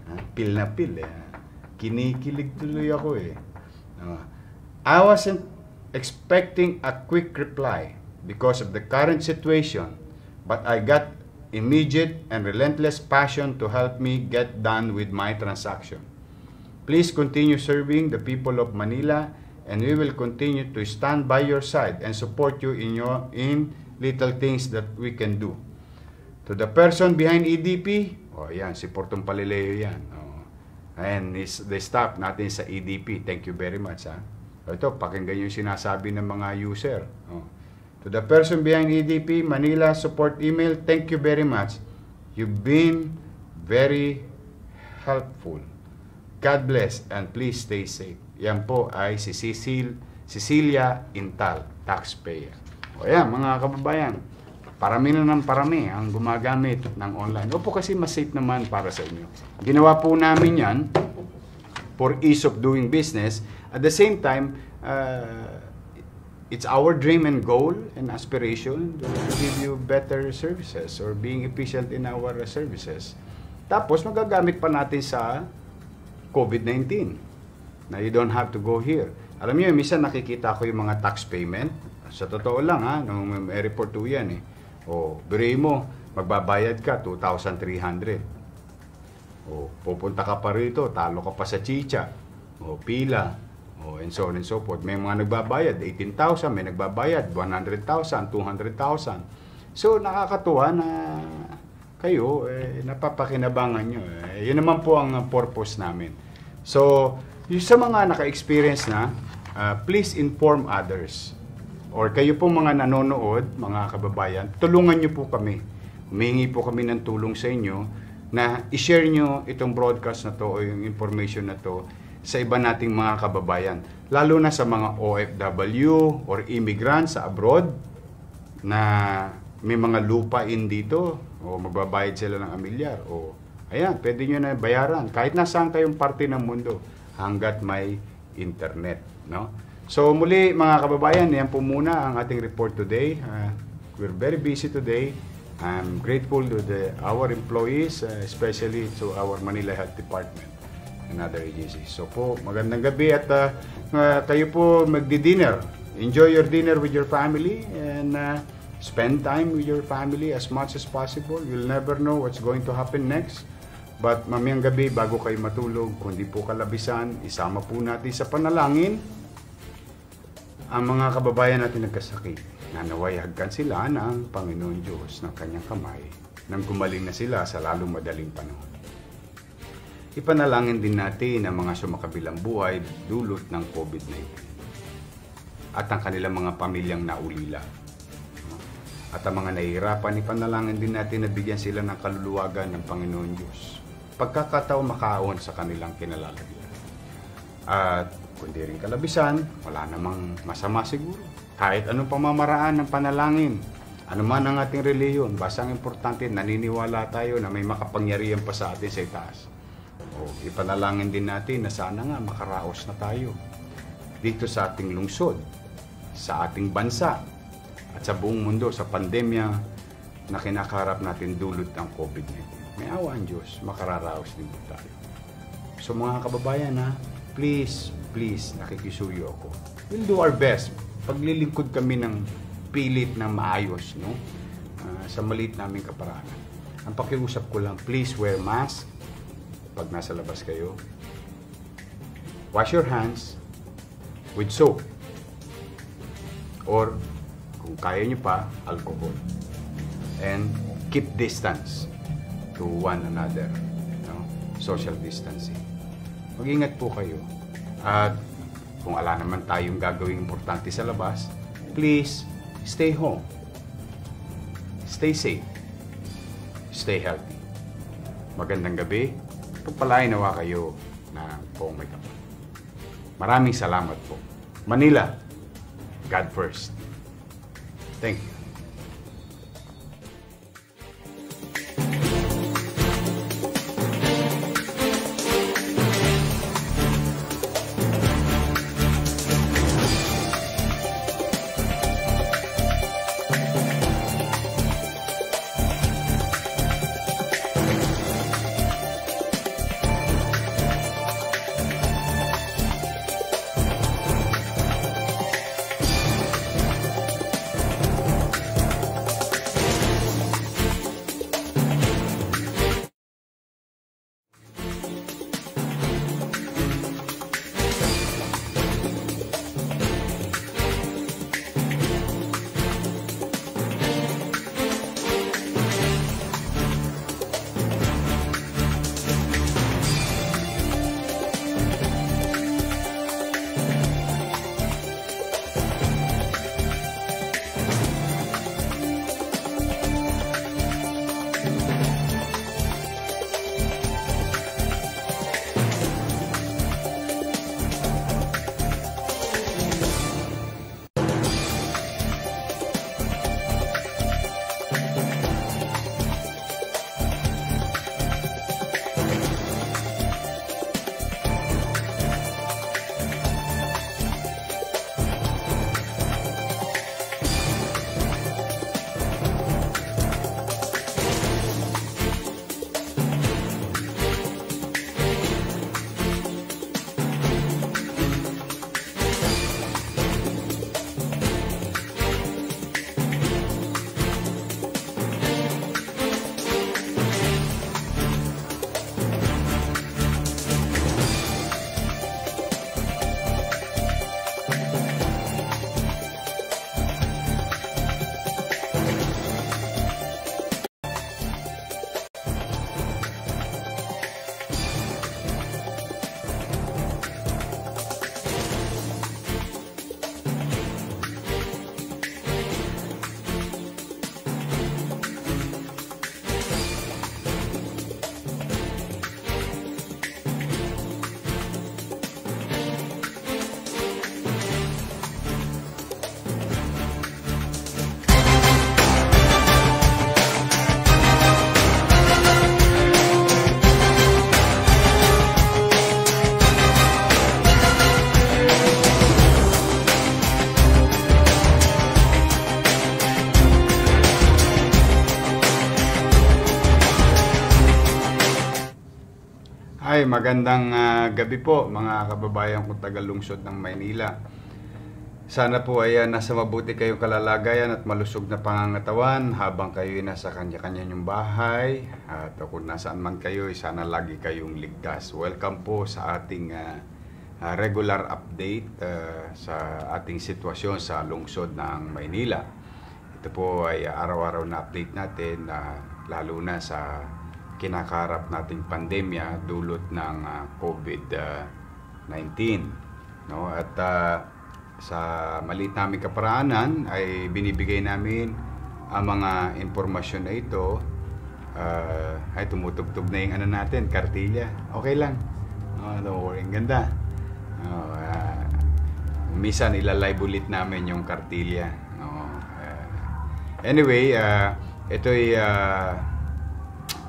Ha? Pil na pil eh. Kinikilig tuloy ako eh. Uh, I wasn't expecting a quick reply because of the current situation, but I got immediate and relentless passion to help me get done with my transaction. Please continue serving the people of Manila and we will continue to stand by your side and support you in your in little things that we can do. To the person behind EDP, Oh, yan, si Portong Palileo yan. Oh. ayan, is, the staff natin sa EDP. Thank you very much. Ha? O, ito, pakinggan yung sinasabi ng mga user. O, to the person behind EDP, Manila support email, thank you very much. You've been very helpful. God bless and please stay safe. Yan po ay si Cecil, Cecilia Intal, taxpayer. O yan, mga kababayan. Parami na ng parami ang gumagamit ng online. Opo kasi mas safe naman para sa inyo. Ginawa po namin yan for ease of doing business. At the same time, uh, it's our dream and goal and aspiration to give you better services or being efficient in our services. Tapos magagamit pa natin sa COVID-19 na you don't have to go here. Alam niyo, minsan nakikita ko yung mga tax payment. Sa totoo lang ha, nung report to yan eh Oh, biray mo, magbabayad ka, 2,300. Oh, pupunta ka pa rito, talo ka pa sa chicha. Oh, pila. Oh, and so on and so forth. May mga nagbabayad, 18,000. May nagbabayad, 100,000, 200,000. So, nakakatuwa na kayo, eh, napapakinabangan niyo. Eh, yun naman po ang purpose namin. So, yung sa mga naka-experience na, uh, please inform others or kayo po mga nanonood, mga kababayan, tulungan nyo po kami. Humingi po kami ng tulong sa inyo na i-share nyo itong broadcast na to o yung information na to sa iba nating mga kababayan. Lalo na sa mga OFW or immigrant sa abroad na may mga lupa lupain dito o magbabayad sila ng amilyar o ayan, pwede nyo na bayaran kahit nasaan kayong parte ng mundo hanggat may internet. No? So muli mga kababayan, yan po muna ang ating report today. Uh, we're very busy today. I'm grateful to the, our employees, uh, especially to our Manila Health Department and other agencies. So po, magandang gabi at uh, uh, kayo po magdi-dinner. Enjoy your dinner with your family and uh, spend time with your family as much as possible. You'll never know what's going to happen next. But mamayang gabi, bago kayo matulog, kundi po kalabisan, isama po natin sa panalangin ang mga kababayan natin nagkasakit. Nanaway hagkan sila ng Panginoon Diyos ng kanyang kamay nang gumaling na sila sa lalong madaling panahon. Ipanalangin din natin ang mga sumakabilang buhay dulot ng COVID-19 at ang kanilang mga pamilyang naulila. At ang mga nahihirapan, ipanalangin din natin na bigyan sila ng kaluluwagan ng Panginoon Diyos. Pagkakataon makaon sa kanilang kinalalagyan. At kundi rin kalabisan, wala namang masama siguro. Kahit anong pamamaraan ng panalangin, anuman ang ating reliyon, basta ang importante, naniniwala tayo na may makapangyarihan pa sa atin sa itaas. O, ipanalangin din natin na sana nga makaraos na tayo dito sa ating lungsod, sa ating bansa, at sa buong mundo sa pandemya na kinakarap natin dulot ng COVID-19. May awa ang Diyos, makararaos din tayo. So mga kababayan ha, please please, nakikisuyo ako. We'll do our best. Paglilingkod kami ng pilit na maayos, no? Uh, sa maliit naming kaparaanan. Ang pakiusap ko lang, please wear mask pag nasa labas kayo. Wash your hands with soap or kung kaya nyo pa, alcohol. And keep distance to one another. No? Social distancing. Mag-ingat po kayo. At kung ala naman tayong gagawing importante sa labas, please stay home. Stay safe. Stay healthy. Magandang gabi. Pagpalain nawa kayo ng Pong May Kapal. Maraming salamat po. Manila, God first. Thank you. Hi, magandang uh, gabi po mga kababayan kong taga-lungsod ng Maynila. Sana po ay ah, nasa mabuti kayong kalalagayan at malusog na pangangatawan habang kayo ay nasa kanya-kanya yung bahay at kung nasaan man kayo ay sana lagi kayong ligtas. Welcome po sa ating uh, regular update uh, sa ating sitwasyon sa lungsod ng Maynila. Ito po ay araw-araw na update natin uh, lalo na sa kinakaharap nating pandemya dulot ng uh, ah, COVID-19 no at uh, sa maliit naming kaparaanan ay binibigay namin ang mga impormasyon na ito uh, ay tumutugtog na yung ano natin kartilya okay lang oh, don't worry ang ganda oh, uh, minsan ilalive ulit namin yung kartilya oh, uh, anyway uh, ito'y uh,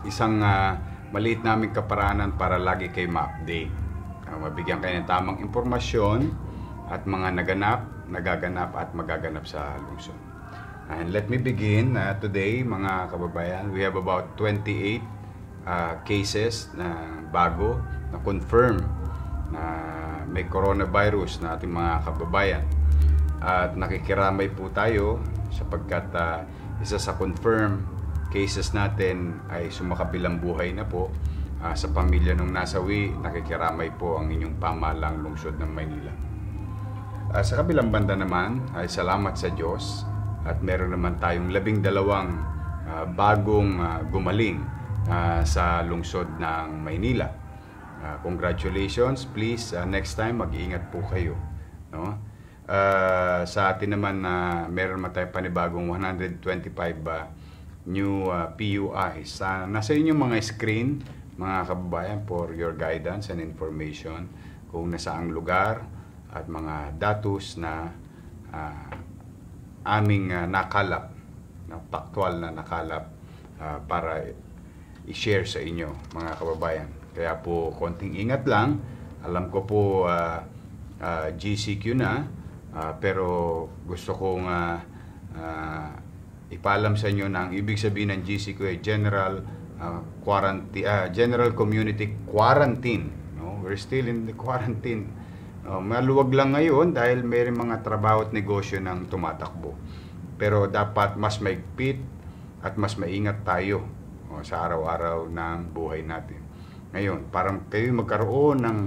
isang uh, maliit naming kaparaanan para lagi kayo ma-update. Uh, mabigyan kayo ng tamang impormasyon at mga naganap, nagaganap at magaganap sa lungsod. And let me begin uh, today mga kababayan. We have about 28 uh, cases na bago na confirm na may coronavirus na ating mga kababayan. At nakikiramay po tayo sapagkat uh, isa sa confirm cases natin ay sumakabilang buhay na po uh, sa pamilya ng nasawi, nakikiramay po ang inyong pamalang lungsod ng Maynila. Uh, sa kabilang banda naman ay salamat sa Diyos at meron naman tayong labing dalawang uh, bagong uh, gumaling uh, sa lungsod ng Maynila. Uh, congratulations, please uh, next time mag-iingat po kayo. No? Uh, sa atin naman na uh, meron naman tayong panibagong 125 uh, new uh, PUIs. Uh, nasa inyong mga screen, mga kababayan, for your guidance and information kung ang lugar at mga datos na uh, aming uh, nakalap, na paktual na nakalap uh, para i-share sa inyo, mga kababayan. Kaya po, konting ingat lang. Alam ko po, uh, uh, GCQ na, uh, pero gusto kong uh, uh, ipaalam sa inyo na ang ibig sabihin ng GCQ ay general uh, ah, quarantine uh, ah, general community quarantine no we're still in the quarantine uh, maluwag lang ngayon dahil may mga trabaho at negosyo nang tumatakbo pero dapat mas maigpit at mas maingat tayo uh, sa araw-araw ng buhay natin ngayon parang kayo magkaroon ng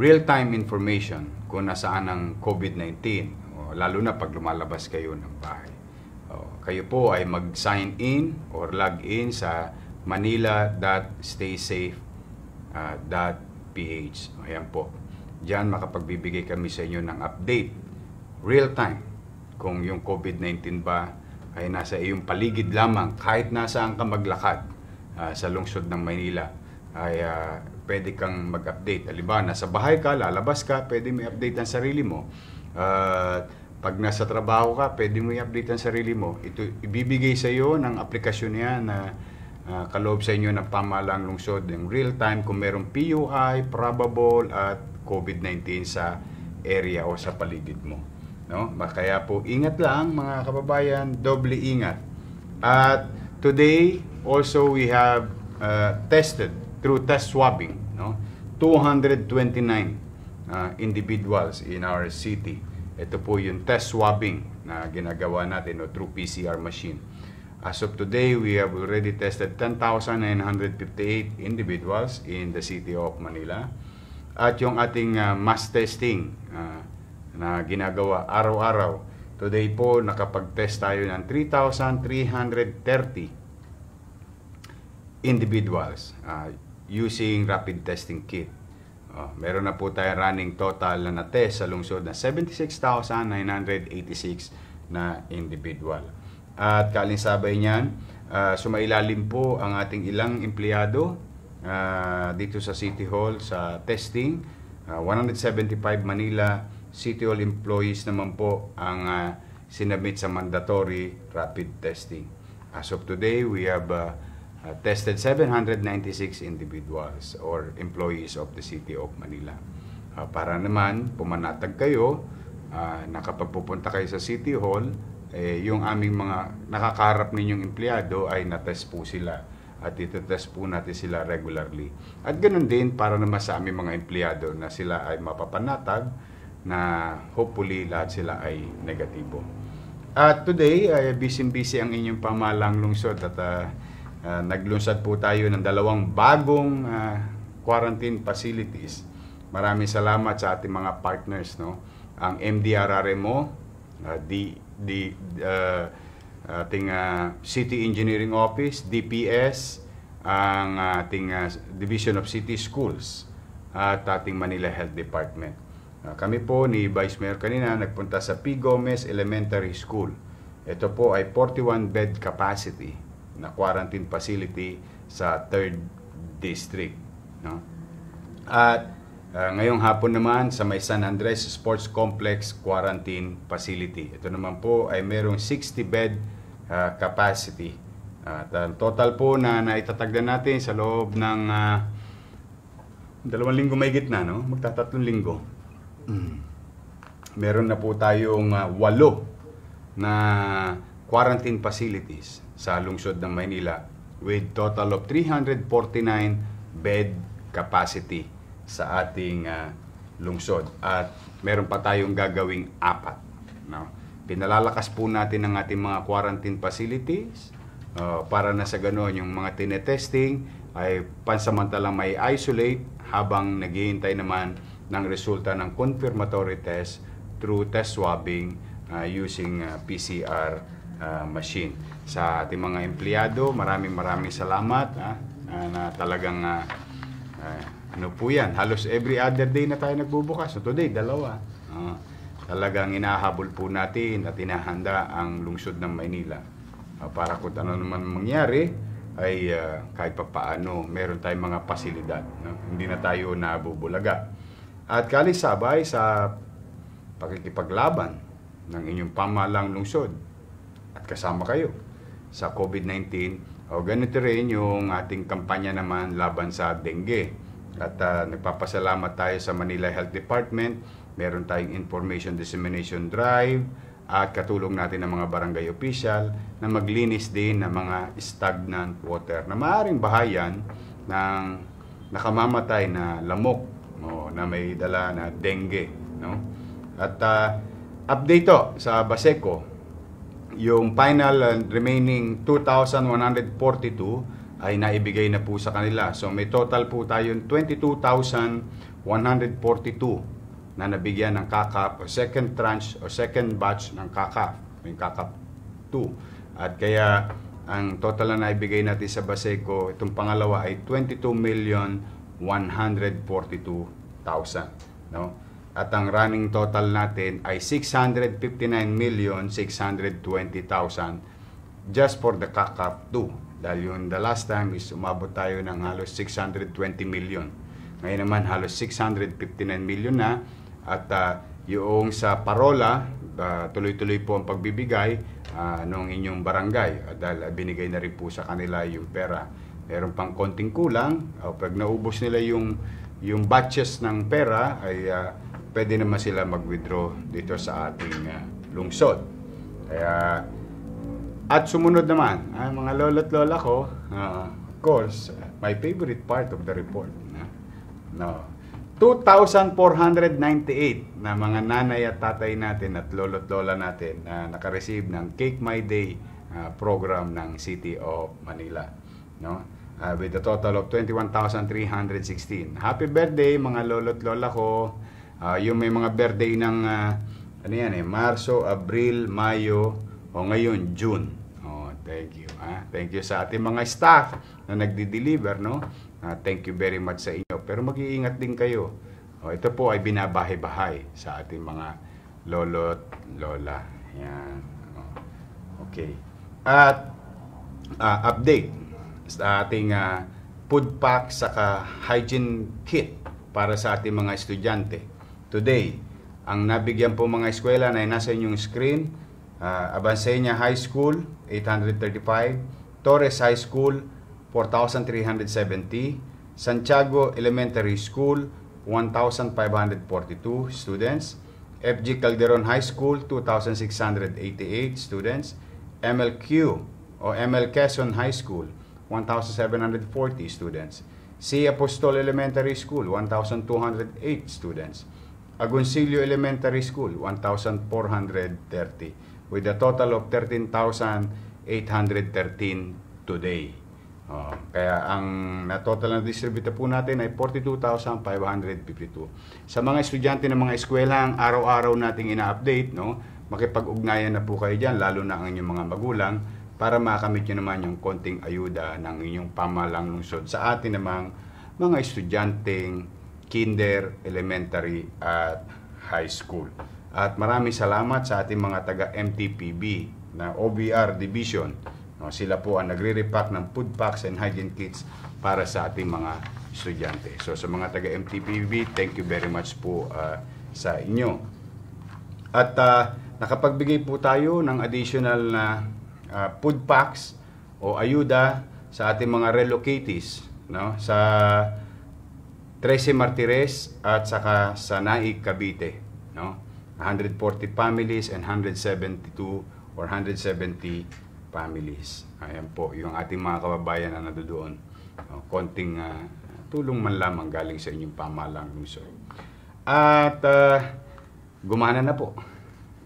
real-time information kung nasaan ang COVID-19 lalo na pag lumalabas kayo ng bahay. Oh, kayo po ay mag-sign in or log in sa manila.staysafe.ph. Ah, oh, ayan po. Diyan makapagbibigay kami sa inyo ng update real time kung yung COVID-19 ba ay nasa iyong paligid lamang kahit nasaan ka maglakad uh, sa lungsod ng Maynila ay uh, pwede kang mag-update. Halimbawa, nasa bahay ka, lalabas ka, pwede may update ang sarili mo. Uh, pag nasa trabaho ka, pwede mo i-update ang sarili mo. Ito, ibibigay sa iyo ng aplikasyon niya na uh, kaloob sa inyo ng pamalang lungsod ng real-time kung merong PUI, probable, at COVID-19 sa area o sa paligid mo. No? Kaya po, ingat lang mga kababayan, doble ingat. At today, also we have uh, tested through test swabbing, no? 229 uh, ah, individuals in our city. Ito po yung test swabbing na ginagawa natin o through PCR machine. As of today, we have already tested 10,958 individuals in the city of Manila. At yung ating uh, mass testing uh, na ginagawa araw-araw, today po nakapag-test tayo ng 3,330 individuals uh, using rapid testing kit. Oh, meron na po tayong running total na na-test sa lungsod na 76,986 na individual. At kalinsabay niyan, uh, sumailalim po ang ating ilang empleyado uh, dito sa City Hall sa testing. Uh, ah, 175 Manila City Hall employees naman po ang uh, sinabit sa mandatory rapid testing. As of today, we have uh, uh, tested 796 individuals or employees of the City of Manila. Uh, para naman, pumanatag kayo, uh, nakapagpupunta kayo sa City Hall, eh, yung aming mga nakakarap ninyong empleyado ay natest po sila at itetest po natin sila regularly. At ganoon din para naman sa aming mga empleyado na sila ay mapapanatag na hopefully lahat sila ay negatibo. At uh, today, ay uh, busy-busy ang inyong pamalang lungsod at uh, Ah, naglunsad po tayo ng dalawang bagong uh, quarantine facilities. Maraming salamat sa ating mga partners no. Ang MDRRMO, uh, di D, uh, ating uh, City Engineering Office, DPS, ang ating uh, Division of City Schools at ating Manila Health Department. Uh, kami po ni Vice Mayor kanina nagpunta sa P. Gomez Elementary School. Ito po ay 41 bed capacity na quarantine facility sa 3rd District. No? At uh, ngayong hapon naman sa may San Andres Sports Complex Quarantine Facility. Ito naman po ay mayroong 60-bed uh, ah, capacity. At uh, total po na naitatagda natin sa loob ng uh, dalawang linggo may gitna, no? magtatatlong linggo. Mm. Meron na po tayong uh, walo na quarantine facilities sa lungsod ng Maynila with total of 349 bed capacity sa ating uh, lungsod at meron pa tayong gagawing apat no pinalalakas po natin ang ating mga quarantine facilities uh, para na sa ganoon yung mga tinetesting ay pansamantalang may isolate habang naghihintay naman ng resulta ng confirmatory test through test swabbing uh, using uh, ah, PCR uh, machine. Sa ating mga empleyado, maraming maraming salamat ah, na, na talagang uh, uh, ano po yan, halos every other day na tayo nagbubukas. So today, dalawa. Uh, talagang inahabol po natin at inahanda ang lungsod ng Maynila. Uh, para kung ano naman mangyari, ay uh, kahit pa paano, meron tayong mga pasilidad. No? Hindi na tayo nabubulaga. At kalisabay sa pakikipaglaban ng inyong pamalang lungsod at kasama kayo sa COVID-19 o ganito rin yung ating kampanya naman laban sa dengue. At uh, nagpapasalamat tayo sa Manila Health Department. Meron tayong information dissemination drive at katulong natin ng mga barangay official na maglinis din ng mga stagnant water na maaaring bahayan ng nakamamatay na lamok o, na may dala na dengue. No? At uh, update to sa Baseco, yung final and uh, remaining 2,142 ay naibigay na po sa kanila. So may total po tayong 22,142 na nabigyan ng kakap o second tranche o second batch ng kakap, yung kakap 2. At kaya ang total na naibigay natin sa Baseco, itong pangalawa ay 22,142,000. No? at ang running total natin ay 659,620,000 just for the CACAP 2 dahil yung the last time is umabot tayo ng halos 620 million ngayon naman halos 659 million na at uh, yung sa parola ah, tuloy-tuloy uh, po ang pagbibigay uh, ah, ng inyong barangay uh, dahil uh, binigay na rin po sa kanila yung pera meron pang konting kulang uh, pag naubos nila yung yung batches ng pera ay uh, pwede naman sila mag-withdraw dito sa ating uh, lungsod. Kaya, at sumunod naman, ang ah, mga lolo't lola ko, uh, of course, my favorite part of the report. Uh, no, 2,498 na mga nanay at tatay natin at lolo't lola natin na uh, nakareceive ng Cake My Day uh, program ng City of Manila. No? Uh, with a total of 21,316. Happy birthday mga lolo't lola ko. Uh, yung may mga birthday ng uh, ano yan eh, Marso, Abril, Mayo, o ngayon June. Oh, thank you. Ha? Thank you sa ating mga staff na nagdi-deliver, no? Uh, thank you very much sa inyo. Pero mag-iingat din kayo. Oh, ito po ay binabahay-bahay sa ating mga lolo at lola. Yan. Oh. Okay. At uh, update sa ating uh, food pack saka hygiene kit para sa ating mga estudyante today. Ang nabigyan po mga eskwela na nasa inyong screen, uh, ah, Abansenia High School, 835, Torres High School, 4,370, Santiago Elementary School, 1,542 students, FG Calderon High School, 2,688 students, MLQ o ML Quezon High School, 1,740 students. Si Apostol Elementary School, 1,208 students. Agoncillo Elementary School, 1,430 with a total of 13,813 today. Oh, kaya ang na total na distribute po natin ay 42,552. Sa mga estudyante ng mga eskwela, araw-araw nating ina-update, no? makipag-ugnayan na po kayo dyan, lalo na ang inyong mga magulang, para makamit nyo naman yung konting ayuda ng inyong pamalang lungsod sa atin namang mga estudyanteng kinder, elementary at high school. At maraming salamat sa ating mga taga MTPB na OBR division. No, sila po ang nagre-repack ng food packs and hygiene kits para sa ating mga estudyante. So sa mga taga MTPB, thank you very much po uh, sa inyo. At uh, nakapagbigay po tayo ng additional na uh, food packs o ayuda sa ating mga relocates no sa Trece Martires at saka sa Naik, Cavite. No? 140 families and 172 or 170 families. Ayan po, yung ating mga kababayan na nandoon. No? Konting uh, tulong man lamang galing sa inyong pamalang lungsod. At uh, gumana na po.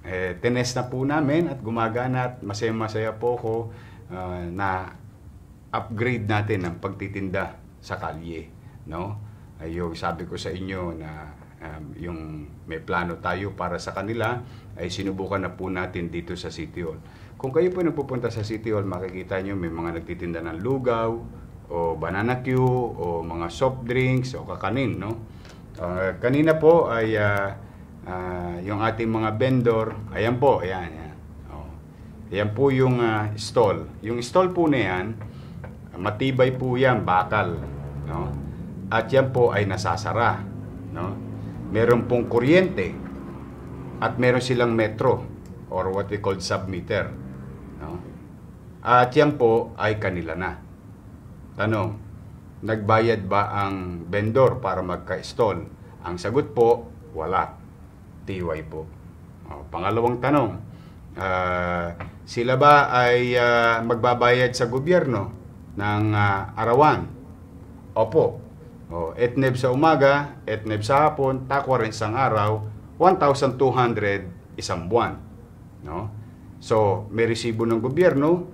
Eh, tenes na po namin at gumagana at masaya-masaya po ko uh, ah, na upgrade natin ang pagtitinda sa kalye. No? ay yung sabi ko sa inyo na um, yung may plano tayo para sa kanila ay sinubukan na po natin dito sa City Hall. Kung kayo po nagpupunta sa City Hall, makikita nyo may mga nagtitinda ng lugaw o banana queue o mga soft drinks o kakanin. No? Uh, kanina po ay uh, uh, yung ating mga vendor, ayan po, ayan, ayan. Oh. Ayan po yung uh, stall. Yung stall po na yan, matibay po yan, bakal. No? at yan po ay nasasara. No? Meron pong kuryente at meron silang metro or what we call submeter. No? At yan po ay kanila na. Tanong, nagbayad ba ang vendor para magka-stall? Ang sagot po, wala. TY po. O, pangalawang tanong, uh, sila ba ay uh, magbabayad sa gobyerno ng uh, arawan? Opo, Oh, 8.9 sa umaga, 8.9 sa hapon, takwa rin isang araw, 1,200 isang buwan. No? So, may resibo ng gobyerno,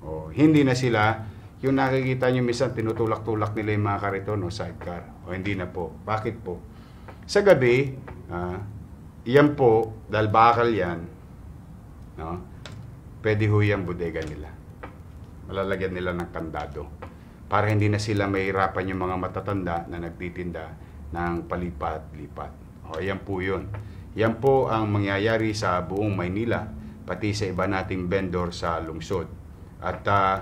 o, oh, hindi na sila, yung nakikita nyo minsan, tinutulak-tulak nila yung mga karito, no, sidecar. O, oh, hindi na po. Bakit po? Sa gabi, ah, yan po, dahil bakal yan, no, pwede ho yung bodega nila. Malalagyan nila ng kandado para hindi na sila mahirapan yung mga matatanda na nagtitinda ng palipat-lipat. O, yan po yun. Yan po ang mangyayari sa buong Maynila, pati sa iba nating vendor sa lungsod. At uh,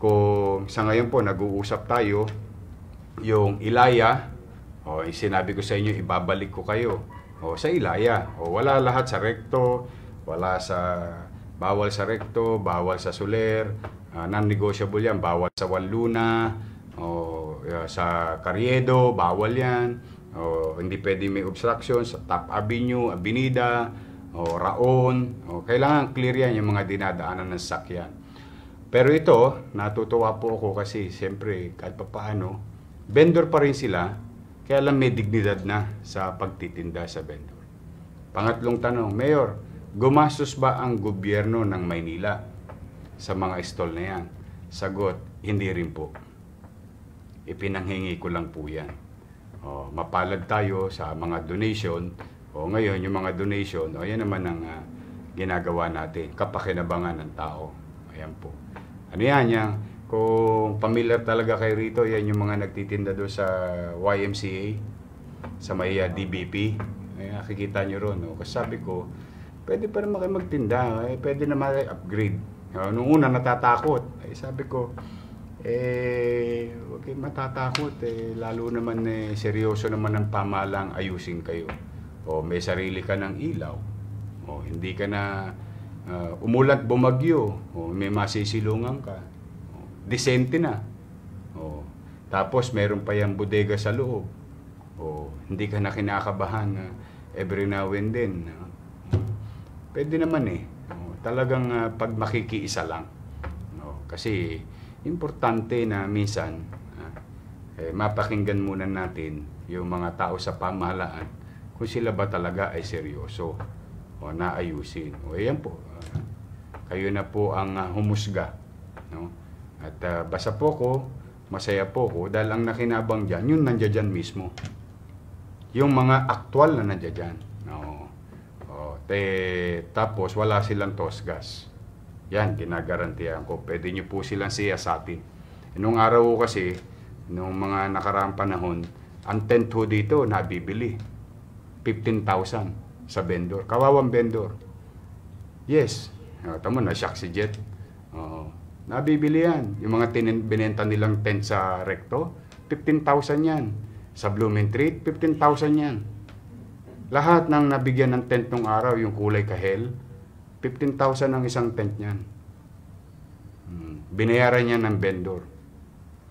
kung sa ngayon po nag-uusap tayo, yung Ilaya, o, sinabi ko sa inyo, ibabalik ko kayo. O, sa Ilaya, o, wala lahat sa recto, wala sa bawal sa recto, bawal sa suler, Uh, non-negotiable yan. Bawal sa Wanluna, o uh, sa Carriedo, bawal yan. O hindi pwede may obstruction sa Top Avenue, Avenida, o Raon. O, kailangan clear yan yung mga dinadaanan ng sakyan. Pero ito, natutuwa po ako kasi siyempre kahit pa paano, vendor pa rin sila, kaya lang may dignidad na sa pagtitinda sa vendor. Pangatlong tanong, Mayor, gumastos ba ang gobyerno ng Maynila sa mga stall na yan? Sagot, hindi rin po. Ipinanghingi ko lang po yan. O, oh, mapalad tayo sa mga donation. O oh, ngayon, yung mga donation, o oh, yan naman ang uh, ginagawa natin. Kapakinabangan ng tao. Ayan po. Ano yan yan? Kung familiar talaga kayo rito, yan yung mga nagtitinda doon sa YMCA, sa may uh, DBP. Ayan, nakikita nyo ron. No? Kasi sabi ko, pwede pa naman kayo magtinda. Eh, pwede naman upgrade Uh, ah, noong una natatakot. Ay, sabi ko, eh, okay, matatakot. Eh, lalo naman eh, seryoso naman ang pamalang ayusin kayo. O may sarili ka ng ilaw. O hindi ka na uh, umulat bumagyo. O may masisilungan ka. O, disente na. O, tapos meron pa yung bodega sa loob. O hindi ka na kinakabahan uh, every now and then. pwede naman eh talagang uh, pag makikiisa lang. No? Kasi importante na minsan uh, eh, mapakinggan muna natin yung mga tao sa pamahalaan kung sila ba talaga ay seryoso o naayusin. O ayan po, uh, kayo na po ang uh, humusga. No? At uh, basa po ko, masaya po ko dahil ang nakinabang dyan, yun nandiyan mismo. Yung mga aktwal na nandiyan dyan eh, tapos wala silang tosgas. Yan, ginagarantiyahan ko. Pwede nyo po silang siyasatin. Nung araw ko kasi, nung mga nakaraang panahon, ang tent ho dito, nabibili. 15,000 sa vendor. Kawawang vendor. Yes. Ah, tama na, shock si Jet. Oo. Nabibili yan. Yung mga binenta nilang tent sa Recto, 15,000 yan. Sa Blooming Treat, 15,000 yan. Lahat ng nabigyan ng tent nung araw, yung kulay kahel, 15,000 ang isang tent niyan. Hmm. Binayaran niya ng vendor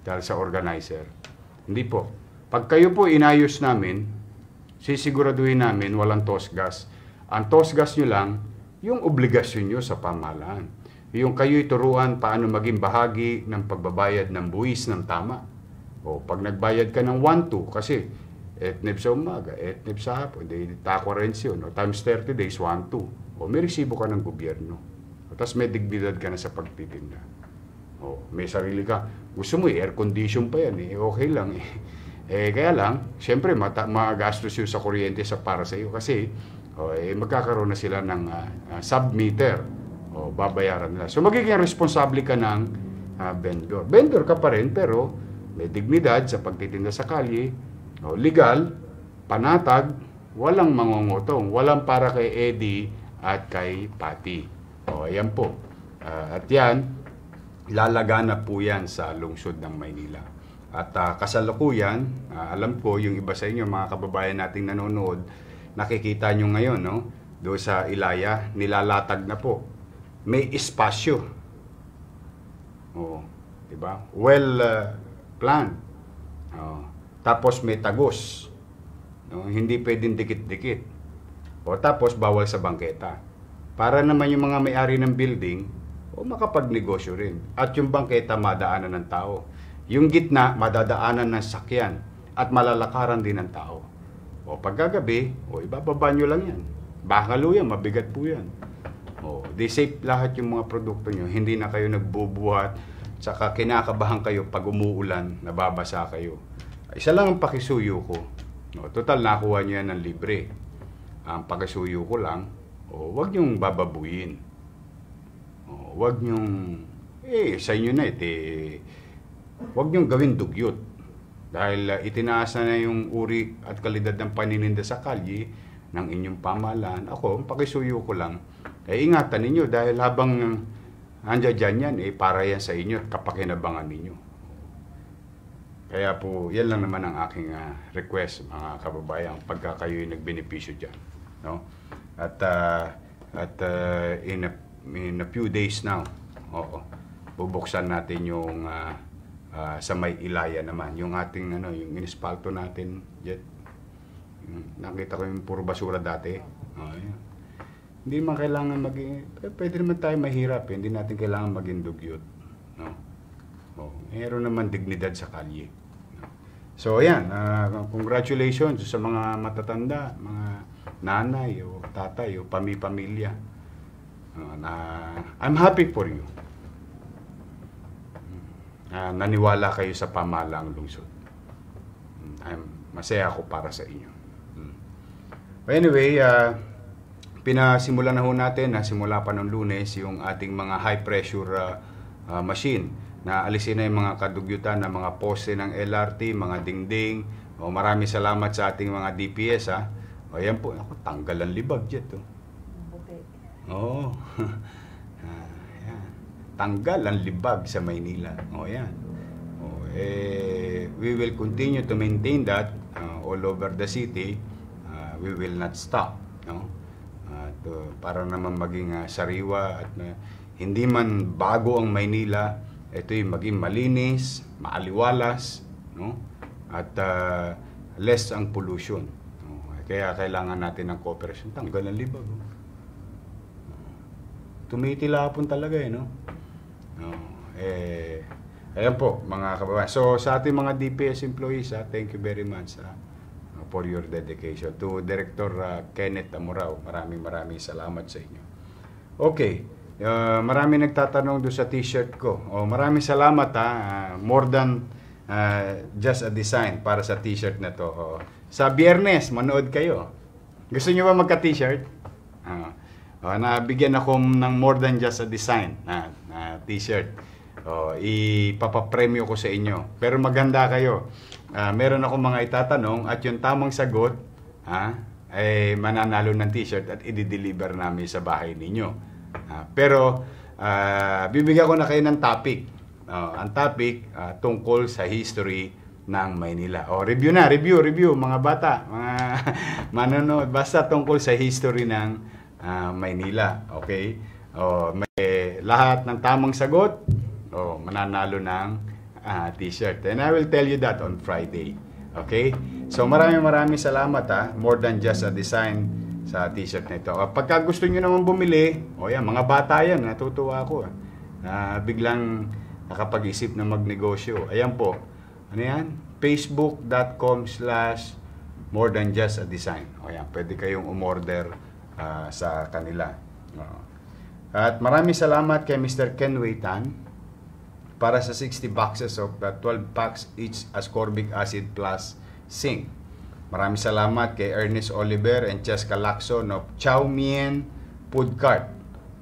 dahil sa organizer. Hindi po. Pag kayo po inayos namin, sisiguraduhin namin walang tosgas. Ang tosgas nyo lang, yung obligasyon nyo sa pamahalaan. Yung kayo'y turuan paano maging bahagi ng pagbabayad ng buwis ng tama. O pag nagbayad ka ng 1-2, kasi 8.9 sa umaga, 8.9 sa hapon, di takwarens yun, o times 30 days, 1, 2. O may resibo ka ng gobyerno. O tapos may dignidad ka na sa pagtitinda. O may sarili ka. Gusto mo, air condition pa yan, eh, okay lang eh. Eh, kaya lang, siyempre, mata- magastos yun sa kuryente sa para sa iyo kasi oh, eh, magkakaroon na sila ng uh, ah, uh, ah, sub o babayaran nila. So, magiging responsable ka ng uh, vendor. Vendor ka pa rin, pero may dignidad sa pagtitinda sa kalye, No, legal, panatag, walang mangungutong, walang para kay Eddie at kay Patty. O, ayan po. Uh, at yan, lalaganap po yan sa lungsod ng Maynila. At uh, kasalukuyan, uh, alam ko yung iba sa inyo, mga kababayan nating nanonood, nakikita nyo ngayon, no? Do sa Ilaya, nilalatag na po. May espasyo. O, diba? Well uh, planned. O, tapos may tagos. No? Hindi pwedeng dikit-dikit. O tapos bawal sa bangketa. Para naman yung mga may-ari ng building, o makapagnegosyo rin. At yung bangketa madaanan ng tao. Yung gitna madadaanan ng sakyan at malalakaran din ng tao. O pagkagabi, o ibababa nyo lang yan. Bakalo yan, mabigat po yan. O, di safe lahat yung mga produkto nyo. Hindi na kayo nagbubuhat, tsaka kinakabahan kayo pag umuulan, nababasa kayo. Isa lang ang pakisuyo ko. No, total, nakuha niya ng libre. Ang pakisuyo ko lang, oh, wag niyong bababuin. Oh, wag niyong, eh, sa inyo na ito, eh, wag niyong gawin dugyot. Dahil uh, itinaas na yung uri at kalidad ng panininda sa kalye ng inyong pamahalaan. Ako, ang pakisuyo ko lang, eh, ingatan ninyo dahil habang ah, andyan dyan yan, eh, para yan sa inyo at kapakinabangan ninyo. Kaya po, yan lang naman ang aking uh, request mga kababayan pagka kayo'y nagbenepisyo dyan. No? At, uh, at uh, in, a, in a few days now, oo, bubuksan natin yung uh, uh, sa may ilaya naman. Yung ating ano, yung inispalto natin jet. Hmm, nakita ko yung puro basura dati. Oh, yan. Hindi naman kailangan maging, pwede naman tayo mahirap eh. Hindi natin kailangan maging dugyot. No? Oh, meron naman dignidad sa kalye. So ayan, uh, congratulations sa mga matatanda, mga nanay o tatay o pami-pamilya. Uh, na I'm happy for you. Uh, naniwala kayo sa pamalaang lungsod. Mm, I'm masaya ako para sa inyo. Hmm. But anyway, uh, pinasimula na ho natin, nasimula pa ng lunes yung ating mga high pressure uh, uh, machine Naalisin na yung mga kadugyutan ng mga poste ng LRT, mga dingding. O, marami salamat sa ating mga DPS ha. O yan po, ako, tanggal ang libag dyan oh. to. Oo. ah, tanggal ang libag sa Maynila. O yan. O, eh, we will continue to maintain that uh, all over the city. Uh, we will not stop. No? at uh, para naman maging uh, sariwa at uh, hindi man bago ang Maynila ito yung maging malinis, maaliwalas, no? At uh, less ang pollution. No? Kaya kailangan natin ng cooperation. Tanggal ng libag. No? Tumitilapon talaga eh, no? no? Eh, ayan po, mga kababayan. So, sa ating mga DPS employees, ha, ah, thank you very much ha, ah, for your dedication. To Director uh, Kenneth Amorao, maraming maraming salamat sa inyo. Okay. Uh, marami nagtatanong do sa t-shirt ko. Oh, maraming salamat ha. Uh, more than uh, just a design para sa t-shirt na to. Oh. Sa biyernes, manood kayo. Gusto niyo ba magka-t-shirt? Uh, oh, nabigyan ako ng more than just a design na, na t-shirt. Oh, ipapapremyo ko sa inyo. Pero maganda kayo. Uh, meron ako mga itatanong at yung tamang sagot ha, ay mananalo ng t-shirt at i-deliver namin sa bahay ninyo. Uh, pero uh, bibigyan ko na kayo ng topic. Uh, ang topic uh, tungkol sa history ng Maynila. O, oh, review na, review, review, mga bata, mga manonood, basta tungkol sa history ng uh, Maynila. Okay? O, oh, may lahat ng tamang sagot, o, oh, mananalo ng uh, t-shirt. And I will tell you that on Friday. Okay? So maraming maraming salamat ha. More than just a design sa t-shirt nito. Pagka gusto niyo naman bumili, o oh yan, mga bata yan, natutuwa ako. Ah. Na biglang nakapag-isip na magnegosyo. Ayan po. Ano yan? facebook.com slash more than just a design. O yan, pwede kayong umorder uh, sa kanila. Uh, at maraming salamat kay Mr. Ken Weitan para sa 60 boxes of uh, 12 packs each ascorbic acid plus zinc. Maraming salamat kay Ernest Oliver and Cheska Lacson of Chow Mien Food Cart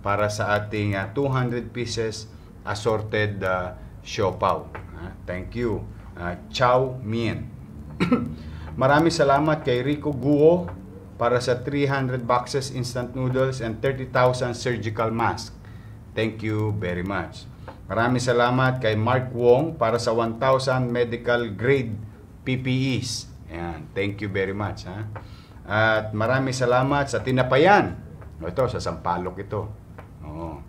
para sa ating uh, ah, 200 pieces assorted uh, ah, siopaw. Uh, ah, thank you. Uh, Chow Mien. Maraming salamat kay Rico Guo para sa 300 boxes instant noodles and 30,000 surgical mask. Thank you very much. Maraming salamat kay Mark Wong para sa 1,000 medical grade PPEs. Ayan. Thank you very much. Ha? At marami salamat sa tinapayan. Ito, sa Sampalok ito. Oo.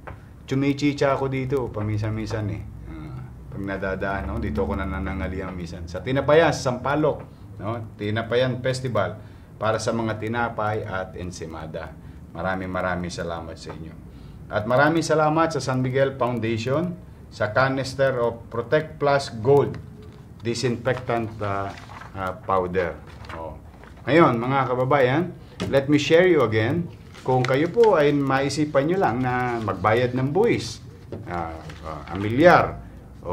Chumichicha ako dito, paminsan-minsan eh. Ah, pag nadadaan, no? dito ako nananangalihan minsan. Sa Tinapayan, sa Sampalok. No? Tinapayan Festival para sa mga tinapay at ensimada. Maraming maraming salamat sa inyo. At maraming salamat sa San Miguel Foundation sa canister of Protect Plus Gold disinfectant uh, uh, powder. Oh. Ngayon, mga kababayan, let me share you again kung kayo po ay maisipan nyo lang na magbayad ng buwis, uh, uh, ah, ang ah, milyar, o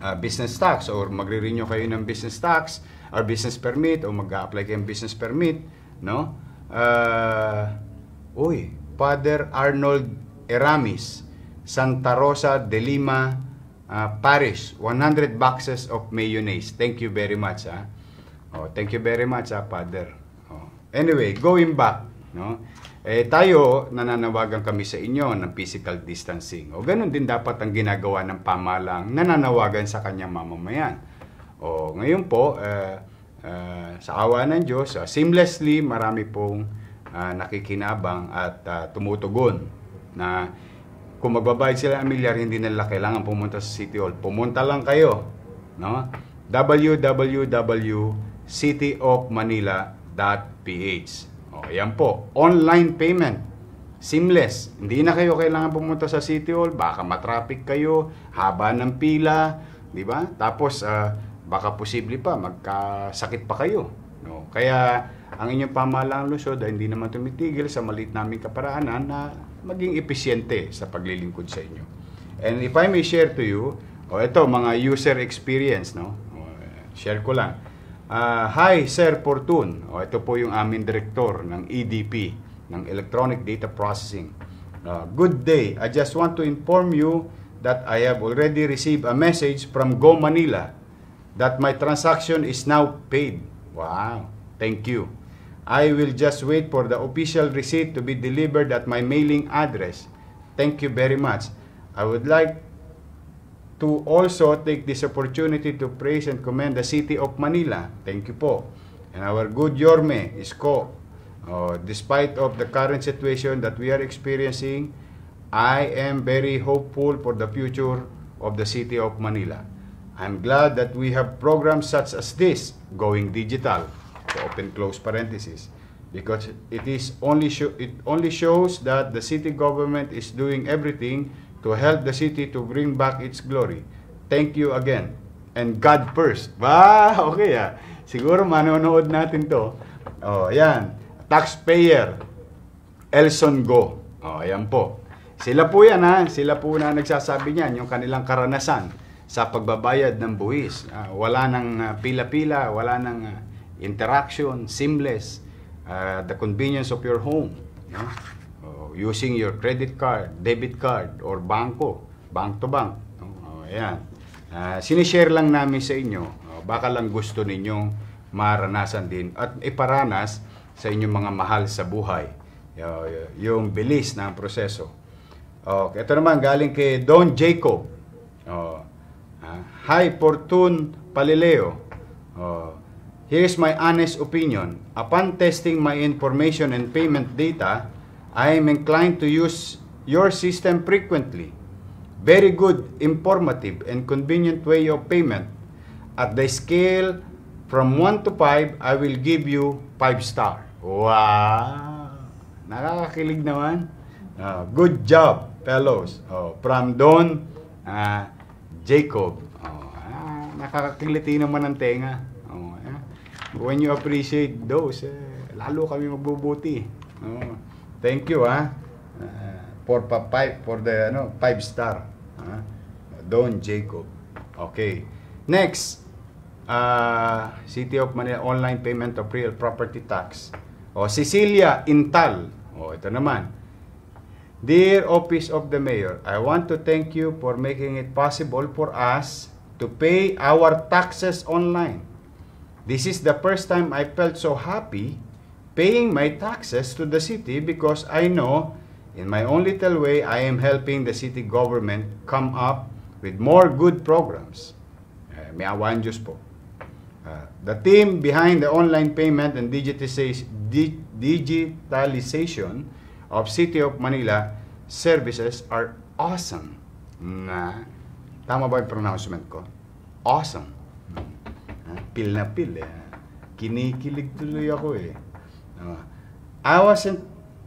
uh, business tax, or magre-renew kayo ng business tax, or business permit, o mag-a-apply kayo ng business permit, no? Uh, uy, Father Arnold Eramis, Santa Rosa de Lima, uh, Paris, 100 boxes of mayonnaise. Thank you very much. Ha? Ah. Oh, thank you very much, ha, ah, Father. Oh. Anyway, going back, no? Eh, tayo, nananawagan kami sa inyo ng physical distancing. O oh, ganun din dapat ang ginagawa ng pamalang nananawagan sa kanyang mamamayan. O oh, ngayon po, eh, eh, sa awa ng Diyos, uh, seamlessly marami pong uh, nakikinabang at uh, tumutugon na kung magbabayad sila ng milyar, hindi nila kailangan pumunta sa City Hall. Pumunta lang kayo. No? www.cityofmanila.ph O, yan po. Online payment. Seamless. Hindi na kayo kailangan pumunta sa City Hall. Baka matraffic kayo. Haba ng pila. Di ba? Tapos, uh, baka posible pa magkasakit pa kayo. No? Kaya ang inyong pamahalang Lusod ay hindi naman tumitigil sa maliit naming kaparaanan na maging epesyente sa paglilingkod sa inyo. And if I may share to you, oh, ito, mga user experience, no? Oh, share ko lang. Uh, Hi, Sir Fortun. oh, ito po yung amin director ng EDP, ng Electronic Data Processing. Uh, good day. I just want to inform you that I have already received a message from Go Manila that my transaction is now paid. Wow. Thank you. I will just wait for the official receipt to be delivered at my mailing address. Thank you very much. I would like to also take this opportunity to praise and commend the City of Manila. Thank you po. And our good Yorme, Isko. Uh, despite of the current situation that we are experiencing, I am very hopeful for the future of the City of Manila. I'm glad that we have programs such as this, Going Digital so open close parenthesis because it is only show it only shows that the city government is doing everything to help the city to bring back its glory. Thank you again. And God first. Ba, okay ah. Siguro manonood natin 'to. Oh, ayan. Taxpayer Elson Go. Oh, ayan po. Sila po yan ha, ah. sila po na nagsasabi niyan yung kanilang karanasan sa pagbabayad ng buwis. Uh, wala nang uh, pila-pila, wala nang uh, interaction, seamless, uh, the convenience of your home, no? uh, using your credit card, debit card, or banko, bank to bank. No? Uh, ayan. Uh, sinishare lang namin sa inyo, uh, baka lang gusto ninyong maranasan din at iparanas sa inyong mga mahal sa buhay, uh, yung bilis ng proseso. Okay, ito naman galing kay Don Jacob. Oh, uh, Hi Fortune Palileo. Oh, Here's my honest opinion. Upon testing my information and payment data, I am inclined to use your system frequently. Very good, informative, and convenient way of payment. At the scale from 1 to 5, I will give you 5 star. Wow! Nakakakilig naman. Uh, good job, fellows. Oh, from Don uh, Jacob. Oh, ah, nakakakiliti naman ang tenga when you appreciate those, eh, lalo kami magbubuti. No? Thank you, ha? Uh, for, pa, five, for the ano, five star. Ha? Don Jacob. Okay. Next, uh, City of Manila Online Payment of Real Property Tax. O, Cecilia Intal. O, ito naman. Dear Office of the Mayor, I want to thank you for making it possible for us to pay our taxes online. This is the first time I felt so happy paying my taxes to the city because I know in my own little way I am helping the city government come up with more good programs. Uh, may awan Diyos po. Uh, the team behind the online payment and digitization, digitalization of City of Manila services are awesome. Na, tama ba yung pronouncement ko? Awesome pil na pil eh. Kinikilig tuloy ako eh. Uh, I wasn't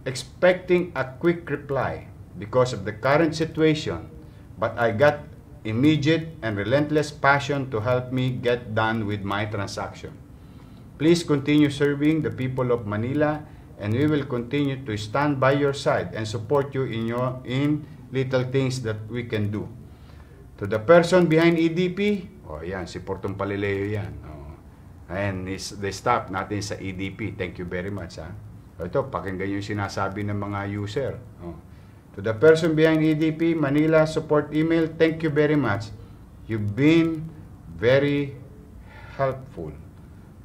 expecting a quick reply because of the current situation, but I got immediate and relentless passion to help me get done with my transaction. Please continue serving the people of Manila and we will continue to stand by your side and support you in your in little things that we can do. To the person behind EDP, oh yan, si Portong Palileo yan. Oh. And they stop natin sa EDP. Thank you very much. Ha? Ah. Ito, pakinggan yung sinasabi ng mga user. Oh. To the person behind EDP Manila support email, thank you very much. You've been very helpful.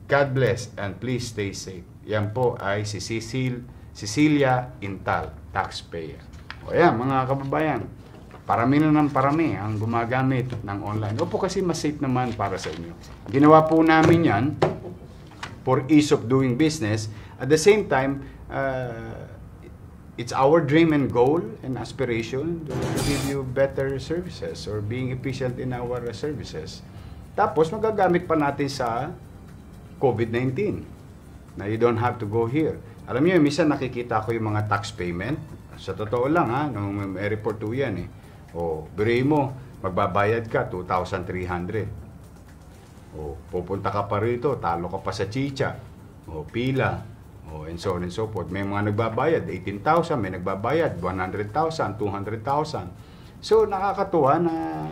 God bless and please stay safe. Yan po ay si Cecil, Cecilia Intal, taxpayer. O yan, mga kababayan. Parami na ng parami ang gumagamit ng online. Opo kasi mas safe naman para sa inyo. Ginawa po namin yan for ease of doing business. At the same time, uh, it's our dream and goal and aspiration to give you better services or being efficient in our services. Tapos magagamit pa natin sa COVID-19 na you don't have to go here. Alam niyo, minsan nakikita ko yung mga tax payment. Sa totoo lang ha, nung airport to yan eh o, oh, biray mo, magbabayad ka, 2,300. O, pupunta ka pa rito, talo ka pa sa chicha. O, oh, pila. O, and so on and so forth. May mga nagbabayad, 18,000. May nagbabayad, 100,000, 200,000. So, nakakatuwa na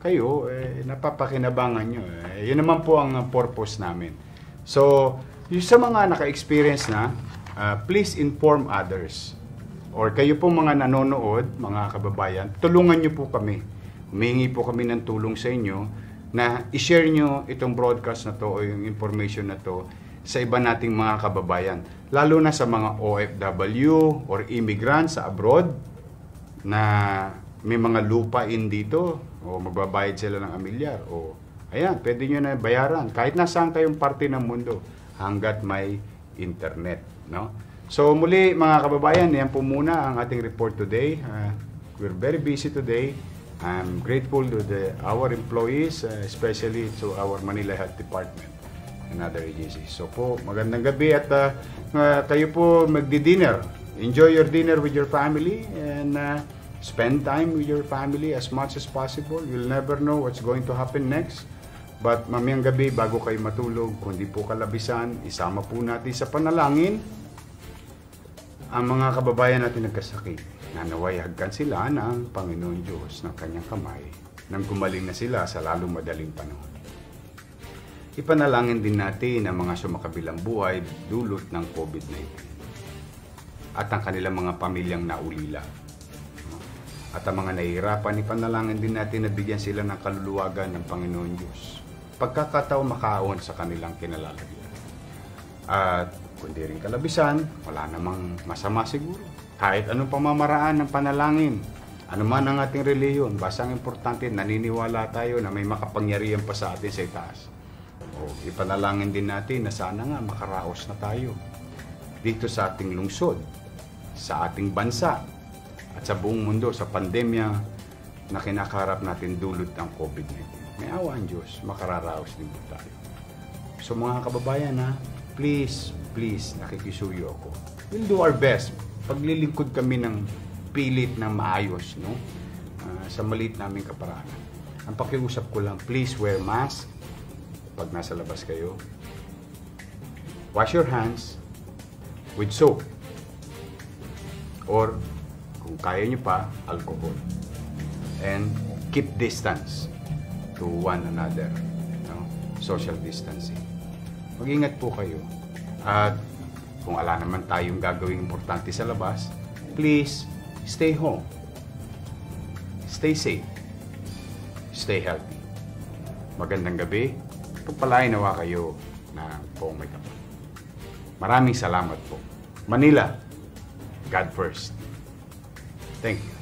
kayo, eh, napapakinabangan nyo. Eh, yun naman po ang ah, purpose namin. So, yung sa mga naka-experience na, uh, please inform others or kayo po mga nanonood, mga kababayan, tulungan nyo po kami. Humingi po kami ng tulong sa inyo na i-share nyo itong broadcast na to o yung information na to sa iba nating mga kababayan. Lalo na sa mga OFW or immigrants sa abroad na may mga lupa lupain dito o magbabayad sila ng amilyar o ayan, pwede nyo na bayaran kahit nasaan kayong parte ng mundo hanggat may internet. No? So muli mga kababayan, yan po muna ang ating report today. Uh, we're very busy today. I'm grateful to the, our employees, uh, especially to our Manila Health Department and other agencies. So po, magandang gabi at uh, uh, kayo po magdi-dinner. Enjoy your dinner with your family and uh, spend time with your family as much as possible. You'll never know what's going to happen next. But mamayang gabi, bago kayo matulog, kundi po kalabisan, isama po natin sa panalangin ang mga kababayan natin nagkasakit. Nanaway hanggang sila ng Panginoon Diyos ng kanyang kamay nang gumaling na sila sa lalong madaling panahon. Ipanalangin din natin ang mga sumakabilang buhay dulot ng COVID-19 at ang kanilang mga pamilyang naulila. At ang mga nahihirapan, ipanalangin din natin na bigyan sila ng kaluluwagan ng Panginoon Diyos. Pagkakataon makaon sa kanilang kinalalagyan. At kundi rin kalabisan, wala namang masama siguro. Kahit anong pamamaraan ng panalangin, anuman ang ating reliyon, basta ang importante, naniniwala tayo na may makapangyarihan pa sa atin sa itaas. O, ipanalangin din natin na sana nga makaraos na tayo dito sa ating lungsod, sa ating bansa, at sa buong mundo sa pandemya na kinakarap natin dulot ng COVID-19. May awa ang Diyos, makararaos din po tayo. So mga kababayan ha, please please, nakikisuyo ako. We'll do our best. Paglilingkod kami ng pilit na maayos, no? Uh, sa maliit naming kaparaanan. Ang pakiusap ko lang, please wear mask pag nasa labas kayo. Wash your hands with soap or kung kaya nyo pa, alcohol. And keep distance to one another. No? Social distancing. Mag-ingat po kayo. At kung wala naman tayong gagawing importante sa labas, please stay home. Stay safe. Stay healthy. Magandang gabi. Pagpalain nawa kayo ng Pong Makeup. Maraming salamat po. Manila, God first. Thank you.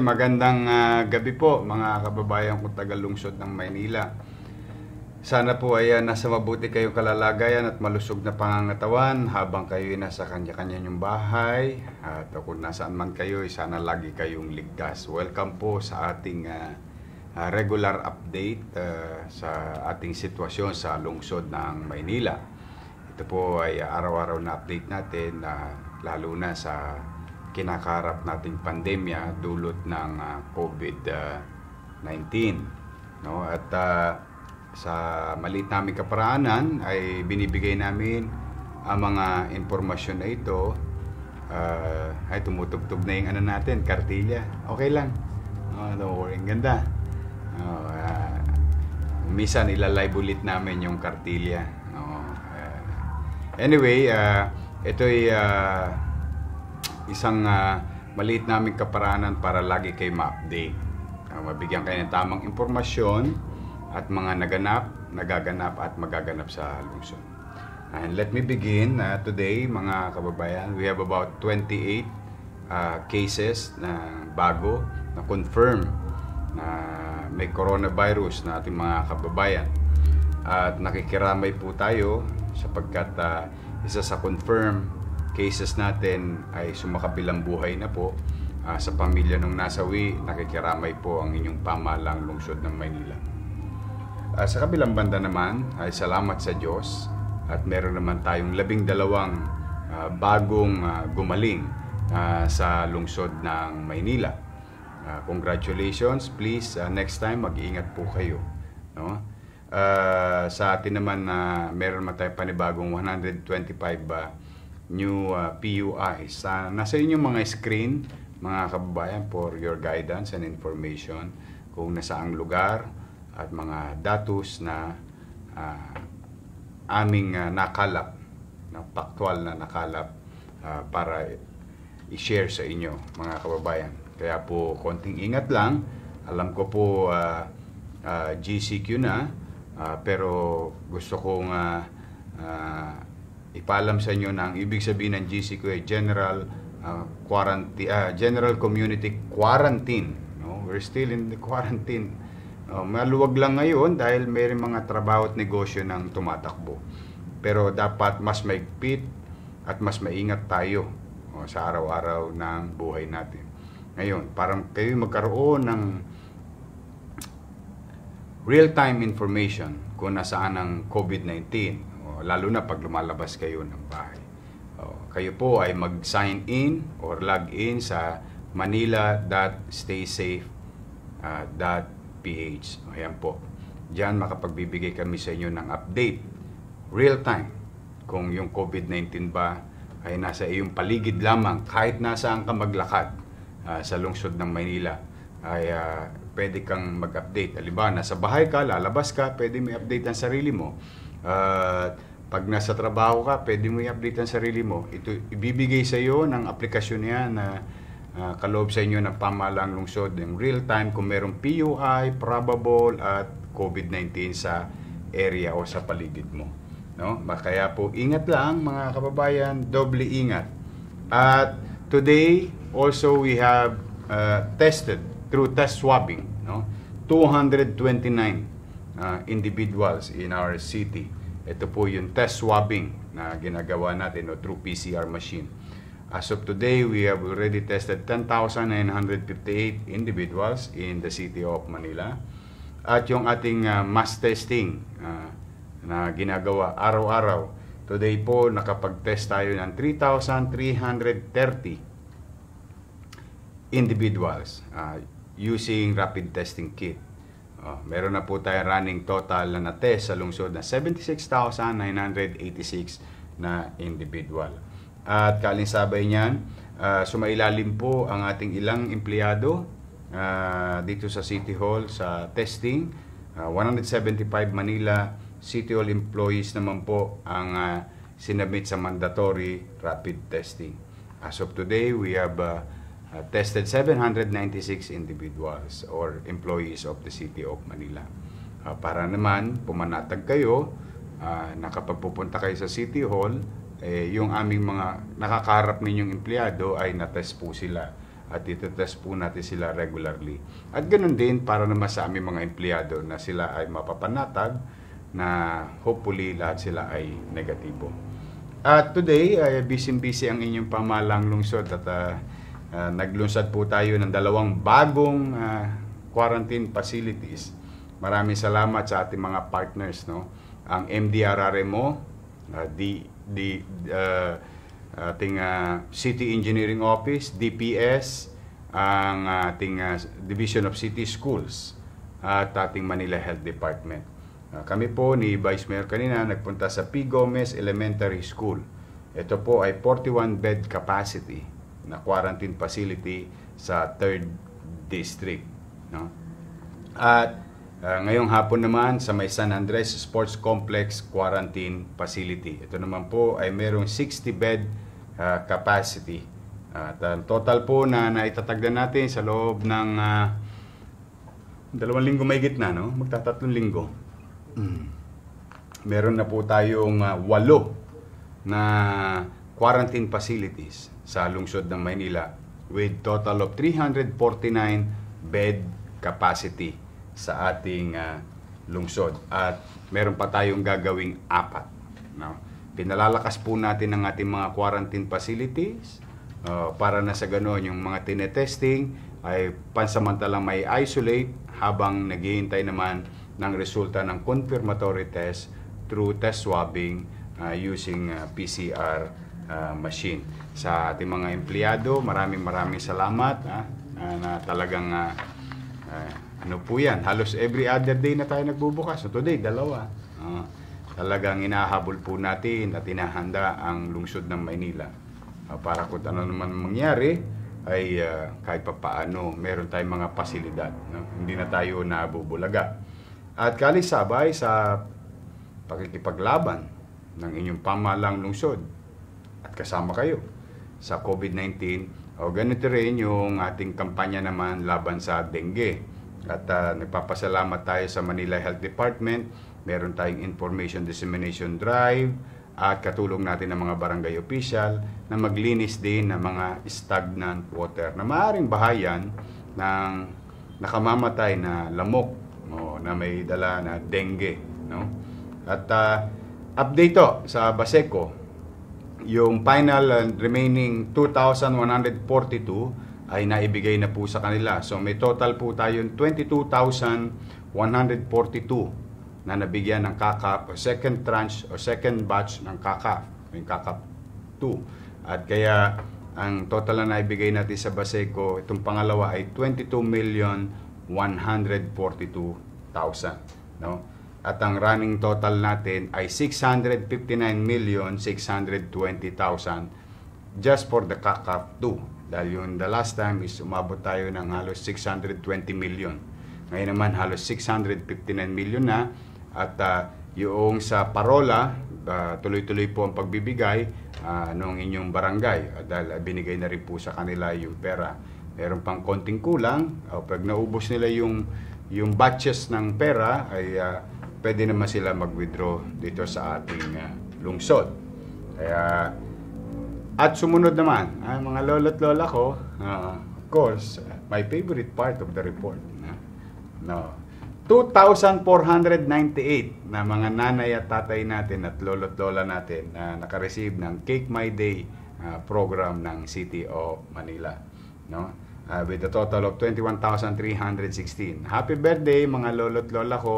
magandang uh, gabi po mga kababayan kong tagalungsod ng Maynila. Sana po ay ah, nasa mabuti kayong kalalagayan at malusog na pangangatawan habang kayo ay nasa kanya-kanya yung bahay at kung nasaan man kayo ay sana lagi kayong ligtas. Welcome po sa ating uh, regular update uh, sa ating sitwasyon sa lungsod ng Maynila. Ito po ay araw-araw na update natin uh, lalo na sa kinakarap nating pandemya dulot ng uh, ah, COVID-19 ah, no at uh, sa maliit naming kaparaanan ay binibigay namin ang mga impormasyon na ito uh, ay tumutugtog na yung ano natin kartilya okay lang oh, don't worry ganda oh, uh, minsan ilalive ulit namin yung kartilya oh, uh, anyway uh, ay uh, isang uh, maliit naming kaparaanan para lagi kayo ma-update. Uh, mabigyan kayo ng tamang impormasyon at mga naganap, nagaganap at magaganap sa lungsod. And let me begin uh, today mga kababayan. We have about 28 uh, cases na bago na confirm na may coronavirus na ating mga kababayan. At nakikiramay po tayo sapagkat uh, isa sa confirm cases natin ay sumakabilang buhay na po uh, sa pamilya ng nasawi, nakikiramay po ang inyong pamalang lungsod ng Maynila. Uh, sa kabilang banda naman ay salamat sa Diyos at meron naman tayong labing dalawang uh, bagong uh, gumaling uh, sa lungsod ng Maynila. Uh, congratulations, please uh, next time mag-iingat po kayo. No? Uh, sa atin naman na uh, meron naman tayong panibagong 125 uh, new uh, PUIs. Uh, nasa inyong mga screen, mga kababayan, for your guidance and information kung ang lugar at mga datos na uh, aming uh, nakalap, na paktual na nakalap uh, para i-share sa inyo mga kababayan. Kaya po konting ingat lang. Alam ko po uh, uh, GCQ na uh, pero gusto kong uh, uh, ipaalam sa inyo na ang ibig sabihin ng GCQ ay general uh, ah, quarantine, uh, ah, general community quarantine. No? We're still in the quarantine. Uh, maluwag lang ngayon dahil may mga trabaho at negosyo nang tumatakbo. Pero dapat mas maigpit at mas maingat tayo oh, sa araw-araw ng buhay natin. Ngayon, parang kayo magkaroon ng real-time information kung nasaan ang COVID-19 Oh, lalo na pag lumalabas kayo ng bahay. Oh, kayo po ay mag-sign in or log in sa manila.staysafe.ph. Ah, uh, oh, Ayan po. Diyan makapagbibigay kami sa inyo ng update real time kung yung COVID-19 ba ay nasa iyong paligid lamang kahit nasaan ka maglakad uh, sa lungsod ng Manila ay uh, pwede kang mag-update. Halimbawa, nasa bahay ka, lalabas ka, pwede may update ang sarili mo. Uh, pag nasa trabaho ka, pwede mo i-update ang sarili mo. Ito, ibibigay sa iyo ng aplikasyon niya na uh, kaloob sa inyo ng pamalang lungsod ng real-time kung merong PUI, probable, at COVID-19 sa area o sa paligid mo. No? Kaya po, ingat lang mga kababayan, doble ingat. At today, also we have uh, tested through test swabbing, no? 229 uh, ah, individuals in our city. Ito po yung test swabbing na ginagawa natin o through PCR machine. As of today, we have already tested 10,958 individuals in the city of Manila. At yung ating uh, mass testing uh, na ginagawa araw-araw, today po nakapag-test tayo ng 3,330 individuals uh, using rapid testing kit. Oh, meron na po tayong running total na na-test sa lungsod na 76,986 na individual. At kalinsabay niyan, uh, sumailalim po ang ating ilang empleyado uh, dito sa City Hall sa testing. Uh, ah, 175 Manila City Hall employees naman po ang uh, sinabit sa mandatory rapid testing. As of today, we have uh, uh, tested 796 individuals or employees of the City of Manila. Uh, para naman, pumanatag kayo uh, na kayo sa City Hall, eh, yung aming mga nakakaharap ninyong empleyado ay natest po sila at itetest po natin sila regularly. At ganoon din para naman sa aming mga empleyado na sila ay mapapanatag na hopefully lahat sila ay negatibo. At uh, today, ay uh, busy-busy ang inyong pamalang lungsod at uh, uh, ah, naglunsad po tayo ng dalawang bagong uh, quarantine facilities. Maraming salamat sa ating mga partners no. Ang MDRRMO, uh, ah, di di uh, ating uh, City Engineering Office, DPS, ang ating uh, Division of City Schools at ating Manila Health Department. Uh, kami po ni Vice Mayor kanina nagpunta sa P. Gomez Elementary School. Ito po ay 41 bed capacity na quarantine facility sa 3rd District. No? At uh, ngayong hapon naman sa may San Andres Sports Complex Quarantine Facility. Ito naman po ay mayroong 60-bed uh, ah, capacity. At uh, total po na naitatagdan natin sa loob ng uh, dalawang linggo may gitna, no? magtatatlong linggo. Mm. Meron na po tayong uh, walo na quarantine facilities sa lungsod ng Maynila with total of 349 bed capacity sa ating uh, lungsod at meron pa tayong gagawing apat no pinalalakas po natin ang ating mga quarantine facilities uh, para na sa ganoon yung mga tinetesting ay pansamantalang may isolate habang naghihintay naman ng resulta ng confirmatory test through test swabbing uh, using uh, ah, PCR uh, machine sa ating mga empleyado. Maraming maraming salamat ha, na talagang ah, ah, ano po yan, halos every other day na tayo nagbubukas. So today, dalawa. Ah, talagang inahabol po natin at tinahanda ang lungsod ng Maynila. Ah, para kung ano naman mangyari, ay uh, kahit pa paano meron tayong mga pasilidad. No? Hindi na tayo nabubulaga. At kalisabay sa pakikipaglaban ng inyong pamalang lungsod at kasama kayo sa COVID-19 o ganito rin yung ating kampanya naman laban sa dengue. At uh, nagpapasalamat tayo sa Manila Health Department. Meron tayong information dissemination drive at katulong natin ng mga barangay official na maglinis din ng mga stagnant water na maaaring bahayan ng nakamamatay na lamok no, na may dala na dengue. No? At uh, update to sa Baseco, yung final uh, remaining 2,142 ay naibigay na po sa kanila. So may total po tayong 22,142 na nabigyan ng CACAP o second tranche o second batch ng CACAP, yung CACAP 2. At kaya ang total na naibigay natin sa Baseco, itong pangalawa ay 22,142,000. No? at ang running total natin ay 659,620,000 just for the CACAP 2 dahil yung the last time is umabot tayo ng halos 620 million ngayon naman halos 659 million na at uh, yung sa parola ah, tuloy-tuloy uh, po ang pagbibigay uh, ah, ng inyong barangay uh, dahil uh, binigay na rin po sa kanila yung pera meron pang konting kulang uh, pag naubos nila yung yung batches ng pera ay uh, pwede naman sila mag-withdraw dito sa ating ah, lungsod. Kaya, at sumunod naman, ang ah, mga lolo't lola ko, uh, of course, my favorite part of the report. Uh, no, 2,498 na mga nanay at tatay natin at lolo't lola natin na uh, nakareceive ng Cake My Day uh, program ng City of Manila. No? uh, with a total of 21,316. Happy birthday mga lolo't lola ko.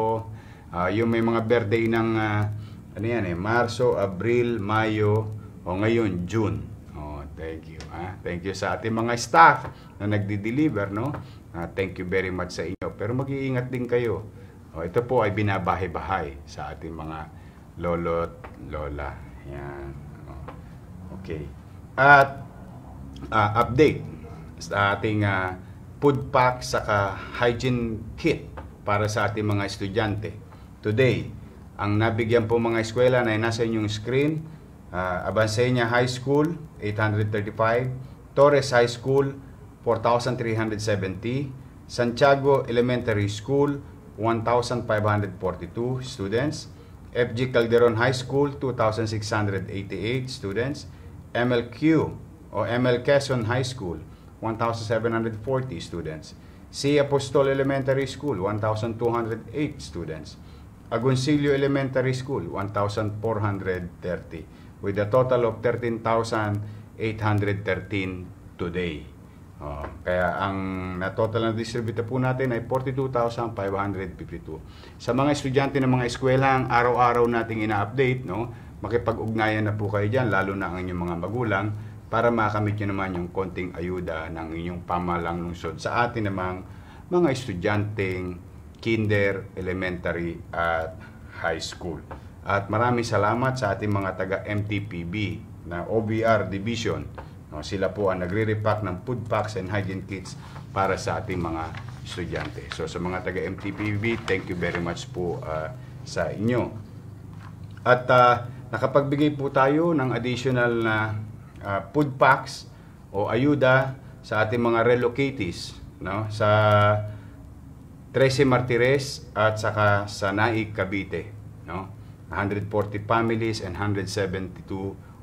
Uh, yung may mga birthday ng uh, ano yan eh, Marso, Abril, Mayo, o ngayon June. Oh, thank you. Ha? Ah. Thank you sa ating mga staff na nagdi-deliver, no? Uh, thank you very much sa inyo. Pero mag-iingat din kayo. Oh, ito po ay binabahay-bahay sa ating mga lolo at lola. Yan. Oh. Okay. At uh, update sa ating uh, food pack saka hygiene kit para sa ating mga estudyante today. Ang nabigyan po mga eskwela na nasa inyong screen, uh, ah, Abansenia High School, 835, Torres High School, 4,370, Santiago Elementary School, 1,542 students, FG Calderon High School, 2,688 students, MLQ o ML Quezon High School, 1,740 students, Si Apostol Elementary School, 1,208 students, Agoncillo Elementary School, 1,430 with a total of 13,813 today. Oh, kaya ang na total na distribute po natin ay 42,552. Sa mga estudyante ng mga eskwelahan, araw-araw nating ina-update, no? Makipag-ugnayan na po kayo diyan lalo na ang inyong mga magulang para makamit niyo naman yung konting ayuda ng inyong pamalang lungsod sa atin namang mga estudyanteng kinder, elementary at high school. At maraming salamat sa ating mga taga MTPB na OBR division. No, sila po ang nagre-repack ng food packs and hygiene kits para sa ating mga estudyante. So sa mga taga MTPB, thank you very much po uh, sa inyo. At uh, nakapagbigay po tayo ng additional na uh, food packs o ayuda sa ating mga relocates no sa Trece Martires at saka sa Naig, Cavite. No? 140 families and 172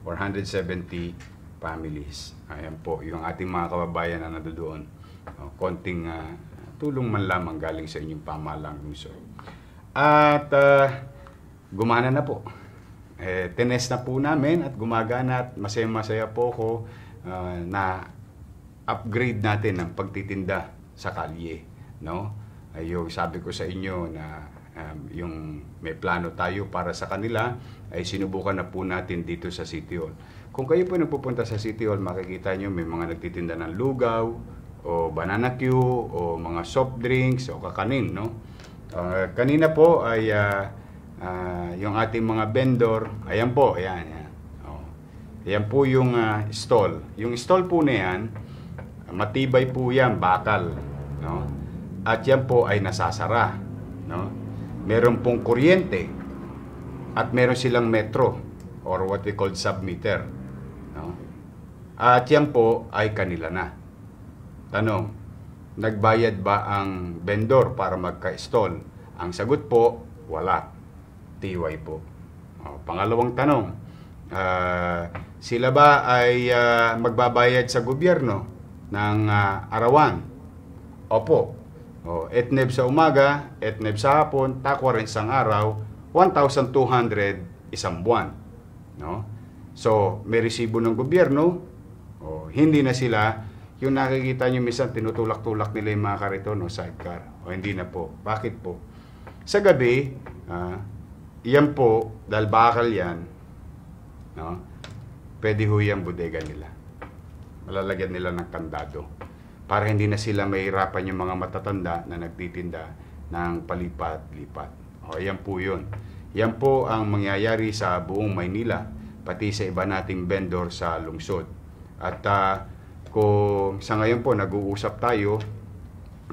or 170 families. Ayan po, yung ating mga kababayan na nandoon. No? Konting uh, tulong man lamang galing sa inyong pamalang lungsod. At uh, gumana na po. Eh, tenes na po namin at gumagana at masaya-masaya po ko uh, ah, na upgrade natin ng pagtitinda sa kalye. No? ay yung sabi ko sa inyo na um, yung may plano tayo para sa kanila ay sinubukan na po natin dito sa City Hall. Kung kayo po nagpupunta sa City Hall, makikita nyo may mga nagtitinda ng lugaw, o banana queue, o mga soft drinks, o kakanin, no? Uh, kanina po ay uh, uh, yung ating mga vendor, ayan po, ayan, ayan. Oh. Ayan po yung uh, stall. Yung stall po na yan, matibay po yan, bakal, no? at yan po ay nasasara. No? Meron pong kuryente at meron silang metro or what we call submeter. No? At yan po ay kanila na. Tanong, nagbayad ba ang vendor para magka-stall? Ang sagot po, wala. TY po. O, pangalawang tanong, uh, sila ba ay uh, magbabayad sa gobyerno ng uh, arawan? Opo, Oh, etneb sa umaga, etneb sa hapon, takwa rin isang araw, 1,200 isang buwan. No? So, may resibo ng gobyerno, oh, hindi na sila, yung nakikita nyo minsan, tinutulak-tulak nila yung mga karito, no, sidecar. O, hindi na po. Bakit po? Sa gabi, ah, yan po, dahil bakal yan, no, pwede ho yung bodega nila. Malalagyan nila ng kandado para hindi na sila mahirapan yung mga matatanda na nagtitinda ng palipat-lipat. O, yan po yun. Yan po ang mangyayari sa buong Maynila, pati sa iba nating vendor sa lungsod. At uh, kung sa ngayon po nag-uusap tayo,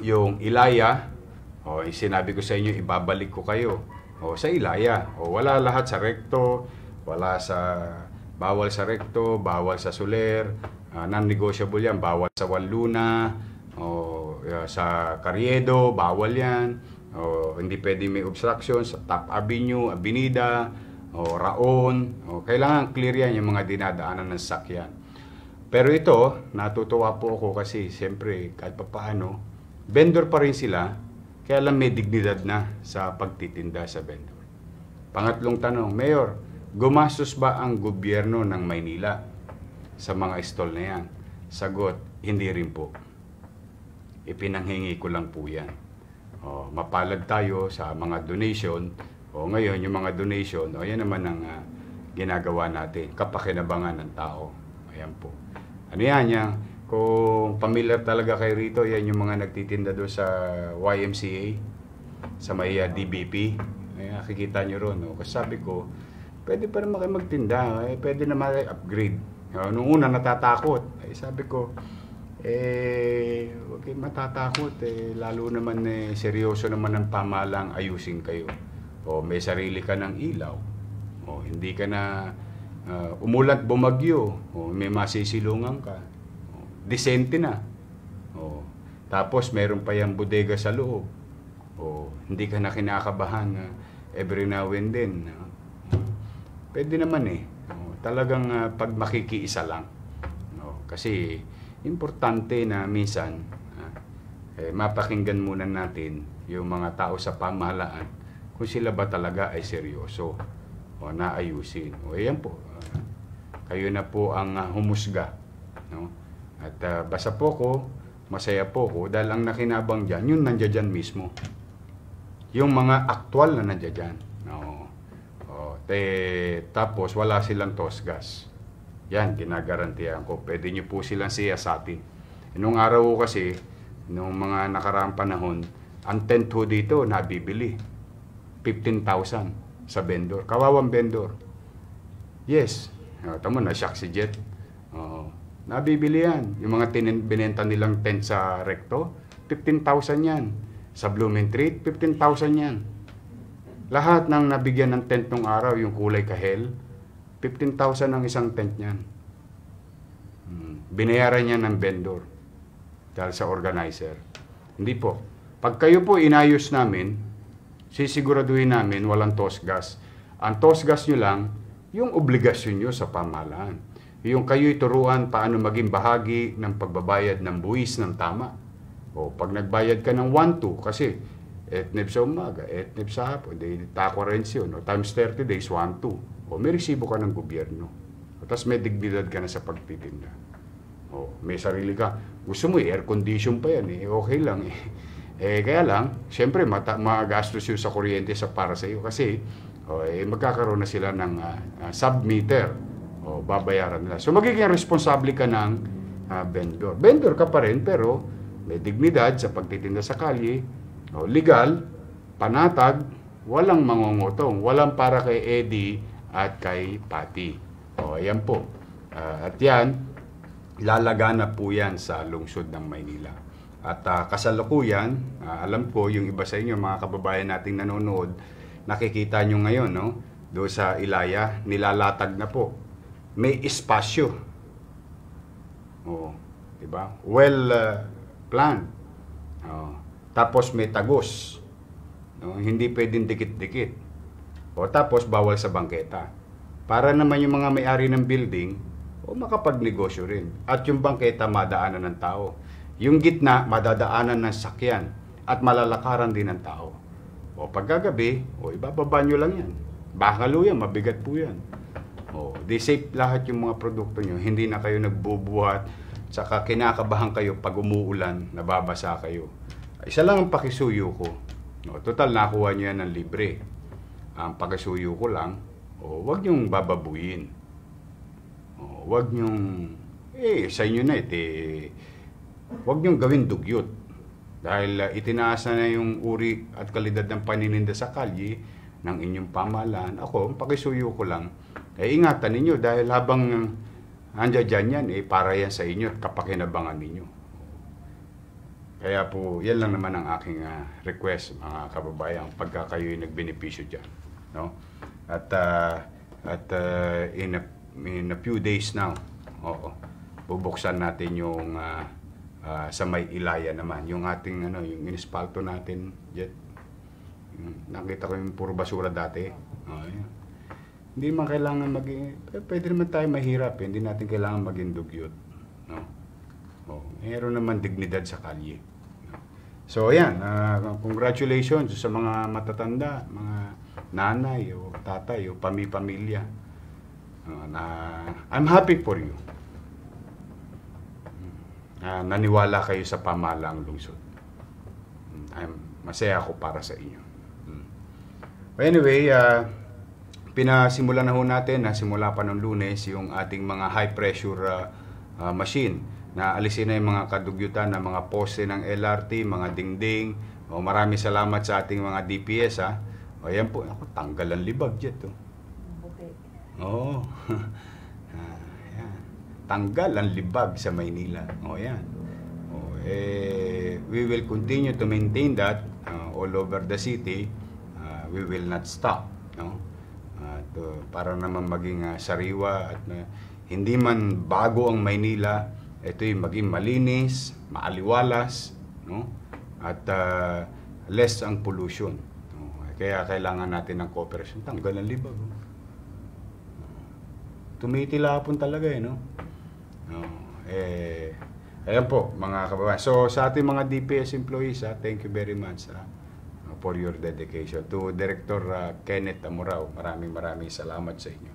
yung Ilaya, o, sinabi ko sa inyo, ibabalik ko kayo. O, sa Ilaya. O, wala lahat sa recto, wala sa bawal sa recto, bawal sa suler, Uh, non-negotiable yan. Bawal sa Waluna, o ah, sa Carriedo, bawal yan. O hindi pwede may obstruction sa Top Avenue, Avenida, o Raon. O, kailangan clear yan yung mga dinadaanan ng sakyan. Pero ito, natutuwa po ako kasi siyempre kahit pa paano, vendor pa rin sila, kaya lang may dignidad na sa pagtitinda sa vendor. Pangatlong tanong, Mayor, gumastos ba ang gobyerno ng Maynila sa mga stall na yan? Sagot, hindi rin po. Ipinanghingi ko lang po yan. O, oh, mapalad tayo sa mga donation. O, oh, ngayon, yung mga donation, o, oh, yan naman ang uh, ginagawa natin, kapakinabangan ng tao. Ayan po. Ano yan? Yan, kung familiar talaga kay rito, yan yung mga nagtitinda doon sa YMCA, sa may uh, ah, DBP. Ayan, nakikita nyo ron. No? Kasi sabi ko, pwede pa naman kayo magtinda. Eh, pwede naman upgrade Ah, Noong una natatakot. Ay, eh, sabi ko, eh, okay, matatakot. Eh, lalo naman eh, seryoso naman ang pamalang ayusin kayo. O may sarili ka ng ilaw. O hindi ka na uh, umulat bumagyo. O may masisilungan ka. O, disente na. O, tapos meron pa yung bodega sa loob. O hindi ka na kinakabahan na ah, every now and then. Pwede naman eh talagang uh, pag makikiisa lang. No? Kasi importante na minsan uh, eh, mapakinggan muna natin yung mga tao sa pamahalaan kung sila ba talaga ay seryoso o naayusin. O ayan po, uh, kayo na po ang uh, humusga. No? At uh, basa po ko, masaya po ko dahil ang nakinabang dyan, yun nandiyan mismo. Yung mga aktwal na nandiyan Te, eh, tapos wala silang tosgas. Yan, ginagarantiyahan ko. Pwede nyo po silang siyasatin. Eh, nung araw kasi, nung mga nakaraang panahon, ang tent ho dito nabibili. 15,000 sa vendor. Kawawang vendor. Yes. Ah, tama na, shock si Jet. Oo. Nabibili yan. Yung mga binenta nilang tent sa Recto, 15,000 yan. Sa Blooming Treat, 15,000 yan. Lahat ng nabigyan ng tent nung araw, yung kulay kahel, 15,000 ang isang tent niyan. Hmm. Binayaran niya ng vendor dahil sa organizer. Hindi po. Pag kayo po inayos namin, sisiguraduhin namin walang tosgas. Ang tosgas nyo lang, yung obligasyon nyo sa pamahalaan. Yung kayo'y turuan paano maging bahagi ng pagbabayad ng buwis ng tama. O pag nagbayad ka ng 1-2, kasi etnib sa umaga, etnib sa hapon, di takwarens yun, o times 30 days, 1, 2. O may resibo ka ng gobyerno. O tapos may dignidad ka na sa pagtitinda. O may sarili ka. Gusto mo, air condition pa yan, eh, okay lang eh. Eh, kaya lang, syempre, mata, magastos yun sa kuryente sa para sa iyo kasi oh, eh, magkakaroon na sila ng uh, ah, uh, ah, sub o babayaran nila. So, magiging responsable ka ng uh, vendor. Vendor ka pa rin, pero may dignidad sa pagtitinda sa kalye, No, legal, panatag, walang mangungutong, walang para kay Eddie at kay Patty. O, ayan po. Uh, at yan, lalaganap po yan sa lungsod ng Maynila. At uh, kasalukuyan, uh, alam ko yung iba sa inyo, mga kababayan nating nanonood, nakikita nyo ngayon, no? Do sa Ilaya, nilalatag na po. May espasyo. Oh, 'di ba? Well uh, planned. Oh. Tapos may tagos. No? Hindi pwedeng dikit-dikit. O tapos bawal sa bangketa. Para naman yung mga may-ari ng building, o makapagnegosyo rin. At yung bangketa madaanan ng tao. Yung gitna madadaanan ng sakyan at malalakaran din ng tao. O pagkagabi, o ibababa nyo lang yan. Bakalo yan, mabigat po yan. O, di safe lahat yung mga produkto nyo. Hindi na kayo nagbubuhat, saka kinakabahan kayo pag umuulan, nababasa kayo. Isa lang ang pakisuyo ko. No, total, nakuha niya yan ng libre. Ang pakisuyo ko lang, oh, wag niyong bababuin. Oh, wag niyong, eh, sa inyo na iti, eh, eh, wag niyong gawin dugyot. Dahil uh, ah, itinaas na yung uri at kalidad ng panininda sa kalye ng inyong pamahalaan. Ako, ang pakisuyo ko lang, eh, ingatan ninyo dahil habang ah, andyan dyan yan, eh, para yan sa inyo at kapakinabangan ninyo. Kaya po, yan lang naman ang aking uh, request mga kababayan pagka kayo'y nagbenepisyo dyan. No? At, uh, at uh, in, a, in a few days now, oo, bubuksan natin yung uh, uh, sa may ilaya naman, yung ating ano, yung inispalto natin jet. Hmm, nakita ko yung puro basura dati. Oh, Hindi man kailangan maging, pwede naman tayo mahirap, eh. hindi natin kailangan maging dugyot. No? Oh, meron naman dignidad sa kalye. So ayan, uh, congratulations sa mga matatanda, mga nanay o tatay o pami-pamilya. Uh, na I'm happy for you. Uh, naniwala kayo sa pamalaang lungsod. I'm masaya ako para sa inyo. But hmm. anyway, uh, ah, pinasimula na ho natin na simula pa ng lunes yung ating mga high pressure uh, uh, machine na alisin na yung mga kadugyutan ng mga poste ng LRT, mga dingding. O, oh, marami salamat sa ating mga DPS ha. O oh, yan po, ako, tanggal ang libag dyan to. Buti. Oo. ah, tanggal ang libag sa Maynila. O oh, yan. O, eh, we will continue to maintain that uh, all over the city. Uh, we will not stop. No? At uh, para naman maging uh, sariwa at uh, hindi man bago ang Maynila, ito'y maging malinis, maaliwalas, no? at uh, less ang pollution. No? Kaya kailangan natin ng cooperation. Tanggal ng libag. No? Oh. Tumitilapon talaga eh, no? no? Eh, ayan po, mga kababayan. So, sa ating mga DPS employees, ha, ah, thank you very much ha, ah, for your dedication. To Director uh, Kenneth Amorao, maraming maraming salamat sa inyo.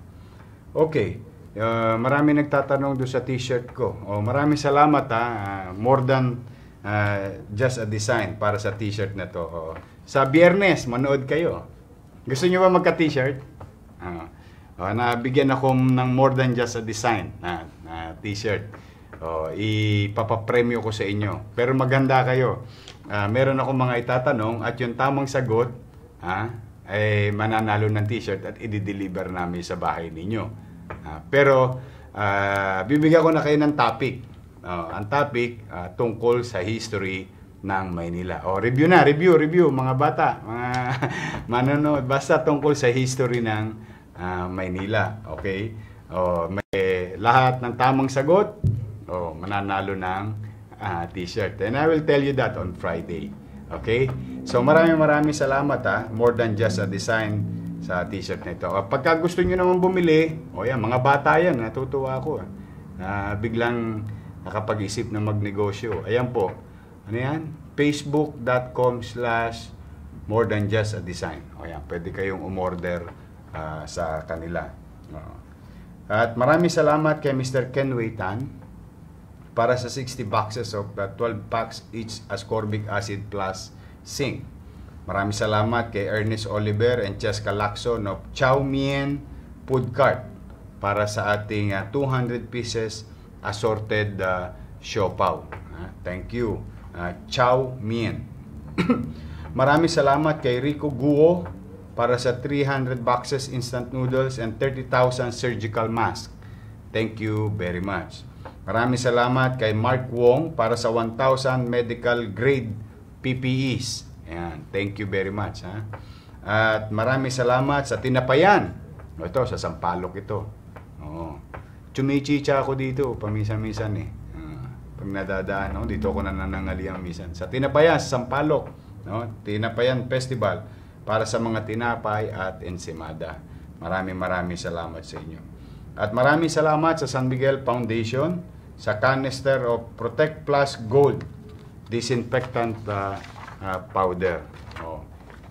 Okay. Uh, marami nagtatanong do sa t-shirt ko. Oh, maraming salamat ha. Uh, more than uh, just a design para sa t-shirt na to. Oh. Sa biyernes, manood kayo. Gusto niyo ba magka-t-shirt? Uh, oh, nabigyan ako ng more than just a design na, na t-shirt. Oh, ipapapremyo ko sa inyo. Pero maganda kayo. Uh, meron ako mga itatanong at yung tamang sagot, ha, ay mananalo ng t-shirt at i-deliver namin sa bahay ninyo. Uh, pero uh, bibigyan ko na kayo ng topic. Uh, ang topic uh, tungkol sa history ng Maynila. O, oh, review na, review, review, mga bata, mga manonood. Basta tungkol sa history ng uh, Maynila. Okay? O, oh, may lahat ng tamang sagot, o, oh, mananalo ng uh, t-shirt. And I will tell you that on Friday. Okay? So maraming maraming salamat ha. More than just a design sa t-shirt nito. Kapag gusto niyo naman bumili, o oh yan, mga bata yan, natutuwa ako. Ah, na biglang nakapag-isip na magnegosyo. Ayan po, ano yan? facebook.com slash more than just a design. O yan, pwede kayong umorder uh, sa kanila. at maraming salamat kay Mr. Ken Weitan para sa 60 boxes of the 12 packs each ascorbic acid plus zinc. Maraming salamat kay Ernest Oliver and Cheska Lacson of Chow Mien Food Cart para sa ating uh, ah, 200 pieces assorted uh, ah, siopaw. Uh, ah, thank you. Uh, Chow Mien. Maraming salamat kay Rico Guo para sa 300 boxes instant noodles and 30,000 surgical mask. Thank you very much. Maraming salamat kay Mark Wong para sa 1,000 medical grade PPEs. Ayan. Thank you very much. Ha? At maraming salamat sa tinapayan. O ito, sa Sampalok ito. Oo. Chumichicha ako dito, paminsan-minsan eh. Uh, pag nadadaan, no? dito ako nananangalian minsan. Sa Tinapayan, sa Sampalok. No? Tinapayan Festival para sa mga tinapay at ensimada. Maraming maraming salamat sa inyo. At maraming salamat sa San Miguel Foundation sa canister of Protect Plus Gold Disinfectant uh, uh, powder. Oh.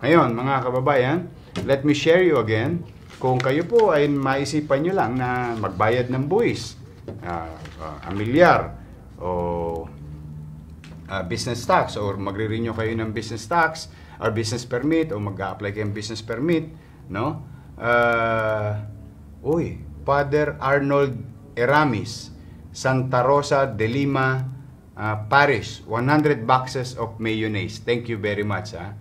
Ngayon, mga kababayan, let me share you again kung kayo po ay maisipan nyo lang na magbayad ng buwis, uh, uh, ah, ang ah, milyar, o uh, business tax, or magre-renew kayo ng business tax, or business permit, o mag-a-apply kayo ng business permit, no? Uh, uy, Father Arnold Eramis, Santa Rosa de Lima, uh, ah, Parish, 100 boxes of mayonnaise. Thank you very much. Ha? Ah.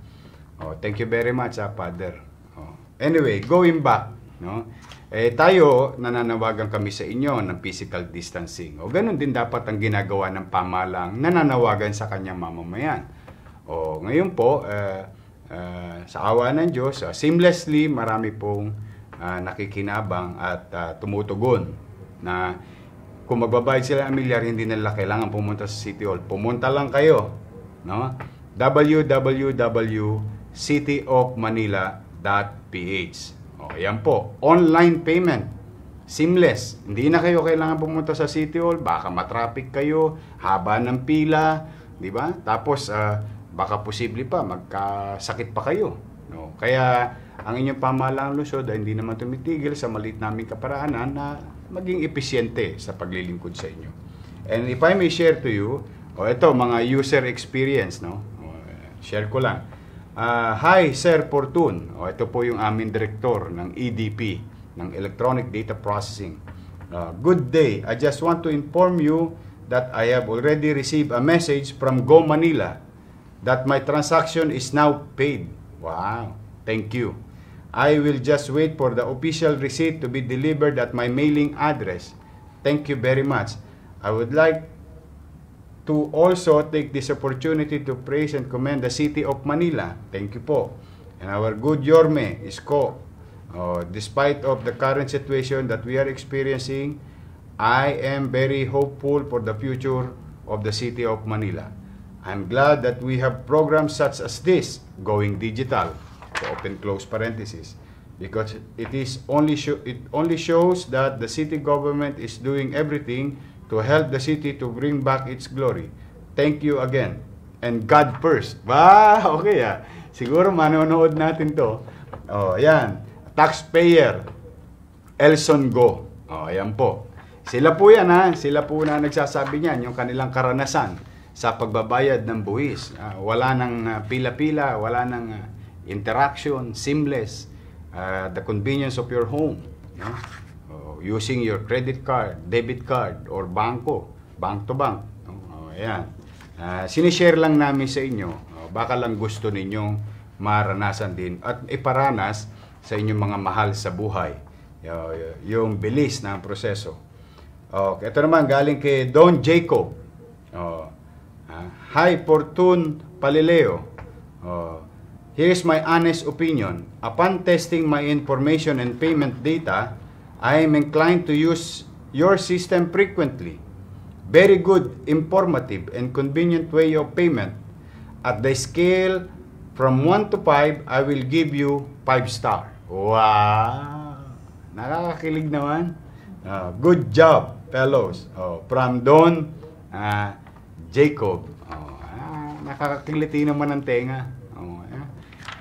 Oh, thank you very much, ha, ah, Father. Oh. Anyway, going back, no? Eh, tayo, nananawagan kami sa inyo ng physical distancing. O, oh, ganun din dapat ang ginagawa ng pamalang nananawagan sa kanyang mamamayan. O, oh, ngayon po, eh, eh, sa awa ng Diyos, uh, seamlessly marami pong uh, nakikinabang at uh, tumutugon na kung magbabayad sila ng milyar, hindi nila kailangan pumunta sa City Hall. Pumunta lang kayo. No? www.cityofmanila.ph O, yan po. Online payment. Seamless. Hindi na kayo kailangan pumunta sa City Hall. Baka matraffic kayo. Haba ng pila. Di ba? Tapos, uh, baka posible pa. Magkasakit pa kayo. No? Kaya, ang inyong pamahalang Lusod ay hindi naman tumitigil sa maliit naming kaparaanan na maging epesyente sa paglilingkod sa inyo. And if I may share to you, o oh, ito, mga user experience, no? Oh, share ko lang. Uh, Hi, Sir Fortun. O, oh, ito po yung aming director ng EDP, ng Electronic Data Processing. Uh, good day. I just want to inform you that I have already received a message from Go Manila that my transaction is now paid. Wow. Thank you. I will just wait for the official receipt to be delivered at my mailing address. Thank you very much. I would like to also take this opportunity to praise and commend the City of Manila. Thank you po. And our good Yorme, Isko. Uh, oh, despite of the current situation that we are experiencing, I am very hopeful for the future of the City of Manila. I'm glad that we have programs such as this, Going Digital. So open close parenthesis. Because it is only it only shows that the city government is doing everything to help the city to bring back its glory. Thank you again. And God first. Wow, okay ah. Siguro manonood natin to. Oh, ayan. Taxpayer. Elson Go. Oh, ayan po. Sila po yan ha. Ah. Sila po na nagsasabi niyan yung kanilang karanasan sa pagbabayad ng buwis. Uh, wala nang ah, pila-pila, uh, wala nang uh, interaction, seamless, uh, the convenience of your home, no? uh, using your credit card, debit card, or banko, bank to bank. No? Uh, ayan. Uh, sinishare lang namin sa inyo, uh, baka lang gusto ninyong maranasan din at iparanas sa inyong mga mahal sa buhay. Uh, yung bilis ng proseso. Okay, ito naman galing kay Don Jacob. Oh, uh, hi Fortune Palileo. Oh, Here's my honest opinion. Upon testing my information and payment data, I am inclined to use your system frequently. Very good, informative, and convenient way of payment. At the scale from 1 to 5, I will give you 5 star. Wow! Nakakakilig naman. Uh, good job, fellows. Oh, from Don uh, Jacob. Oh, ah, nakakakiliti naman ang tenga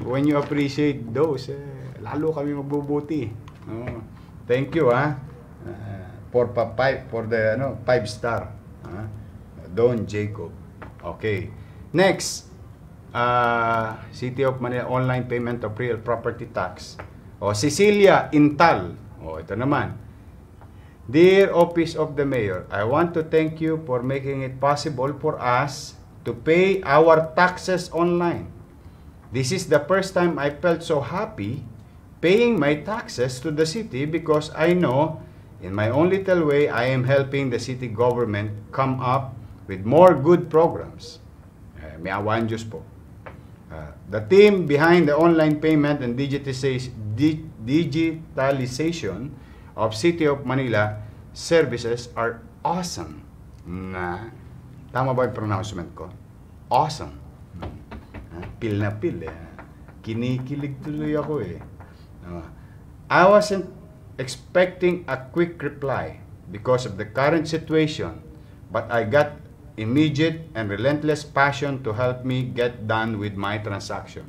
when you appreciate those, eh, lalo kami magbubuti. No? Thank you, ha? Uh, eh, for, five, for the ano, five star. Ha? Ah. Don Jacob. Okay. Next, uh, City of Manila Online Payment of Real Property Tax. O, oh, Cecilia Intal. O, oh, ito naman. Dear Office of the Mayor, I want to thank you for making it possible for us to pay our taxes online. This is the first time I felt so happy paying my taxes to the city because I know in my own little way I am helping the city government come up with more good programs. Uh, may Diyos po. Uh, the team behind the online payment and digitization, digitalization of City of Manila services are awesome. Na, tama ba yung pronouncement ko? Awesome pil na pil eh. Kinikilig tuloy ako eh. Uh, I wasn't expecting a quick reply because of the current situation, but I got immediate and relentless passion to help me get done with my transaction.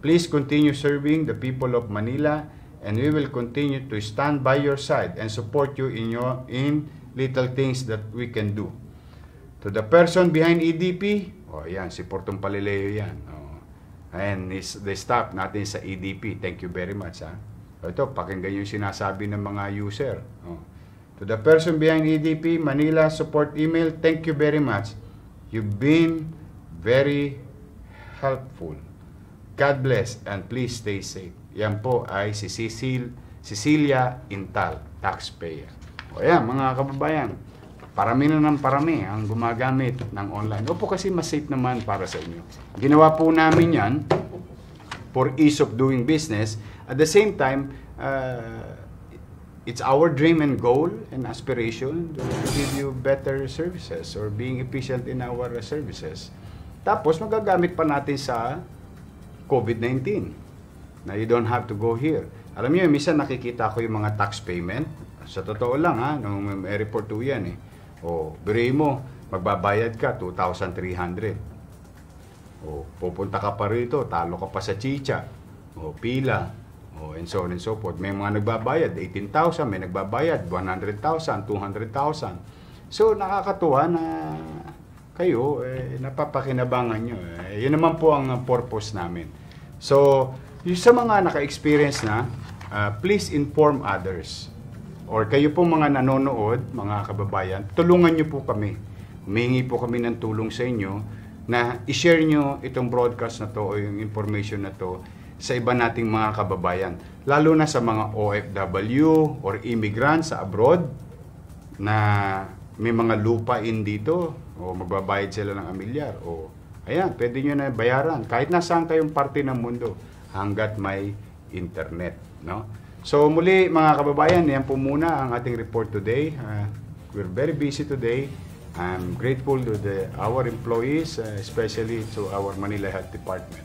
Please continue serving the people of Manila and we will continue to stand by your side and support you in your in little things that we can do. To the person behind EDP, Oh, ayan, si Portong Palileo yan. Oh. ayan, is the staff natin sa EDP. Thank you very much, ha. Oh, ito, pakinggan yung sinasabi ng mga user. O, to the person behind EDP, Manila support email, thank you very much. You've been very helpful. God bless and please stay safe. Yan po ay si Cecil, Cecilia Intal, taxpayer. O yan, mga kababayan. Parami na ng parami ang gumagamit ng online. Opo kasi mas safe naman para sa inyo. Ginawa po namin yan for ease of doing business. At the same time, uh, it's our dream and goal and aspiration to give you better services or being efficient in our services. Tapos magagamit pa natin sa COVID-19 na you don't have to go here. Alam niyo, minsan nakikita ko yung mga tax payment. Sa totoo lang ha, nung may report to yan eh. O, oh, biray mo, magbabayad ka, 2,300. O, pupunta ka pa rito, talo ka pa sa chicha. O, oh, pila. O, and so on and so forth. May mga nagbabayad, 18,000. May nagbabayad, 100,000, 200,000. So, nakakatuwa na kayo, eh, napapakinabangan nyo. Eh, yun naman po ang purpose namin. So, yung sa mga naka-experience na, uh, please inform others or kayo po mga nanonood, mga kababayan, tulungan nyo po kami. Humingi po kami ng tulong sa inyo na i-share nyo itong broadcast na to o yung information na to sa iba nating mga kababayan. Lalo na sa mga OFW or immigrant sa abroad na may mga lupa lupain dito o magbabayad sila ng amilyar o ayan, pwede nyo na bayaran kahit nasaan kayong parte ng mundo hanggat may internet. No? So muli mga kababayan, yan po muna ang ating report today. Uh, we're very busy today. I'm grateful to the, our employees, uh, especially to our Manila Health Department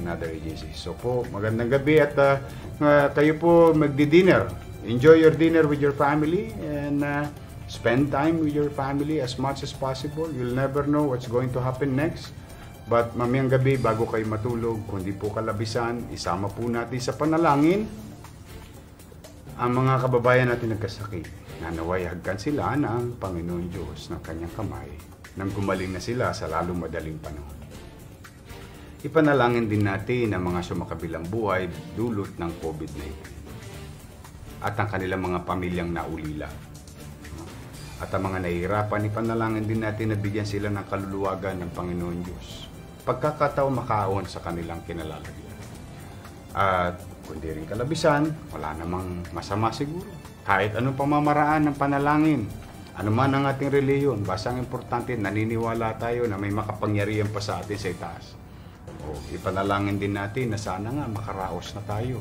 and other agencies. So po, magandang gabi at uh, uh, kayo po magdi-dinner. Enjoy your dinner with your family and uh, spend time with your family as much as possible. You'll never know what's going to happen next. But mamayang gabi, bago kayo matulog, kundi po kalabisan, isama po natin sa panalangin ang mga kababayan natin nagkasakit, nanaway hagkan sila ng Panginoon Diyos ng kanyang kamay nang gumaling na sila sa lalong madaling panahon. Ipanalangin din natin ang mga sumakabilang buhay dulot ng COVID-19 at ang kanilang mga pamilyang naulila. At ang mga nahihirapan, ipanalangin din natin na bigyan sila ng kaluluwagan ng Panginoon Diyos. Pagkakataon makaon sa kanilang kinalalagyan. At kundi rin kalabisan, wala namang masama siguro. Kahit anong pamamaraan ng panalangin, anuman ang ating reliyon, basta ang importante, naniniwala tayo na may makapangyarihan pa sa atin sa itaas. O, ipanalangin din natin na sana nga makaraos na tayo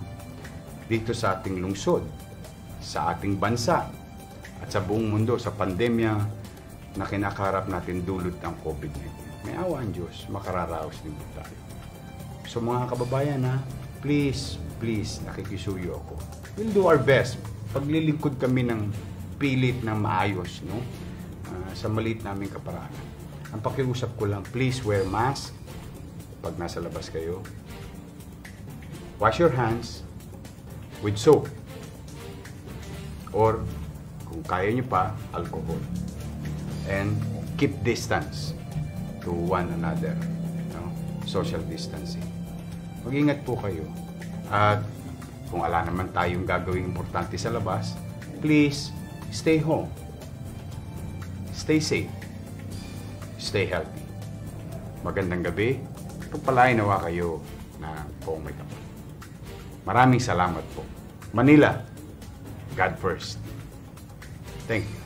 dito sa ating lungsod, sa ating bansa, at sa buong mundo sa pandemya na kinakarap natin dulot ng COVID-19. May awa ang Diyos, makararaos din tayo. So mga kababayan ha, please please, nakikisuyo ako. We'll do our best. Paglilikod kami ng pilit na maayos, no? Uh, sa maliit naming kaparaanan. Ang pakiusap ko lang, please wear mask pag nasa labas kayo. Wash your hands with soap or kung kaya nyo pa, alcohol. And keep distance to one another. No? Social distancing. Mag-ingat po kayo. At kung wala naman tayong gagawing importante sa labas, please stay home. Stay safe. Stay healthy. Magandang gabi. Pagpalain nawa kayo na poong may kapal. Maraming salamat po. Manila, God first. Thank you.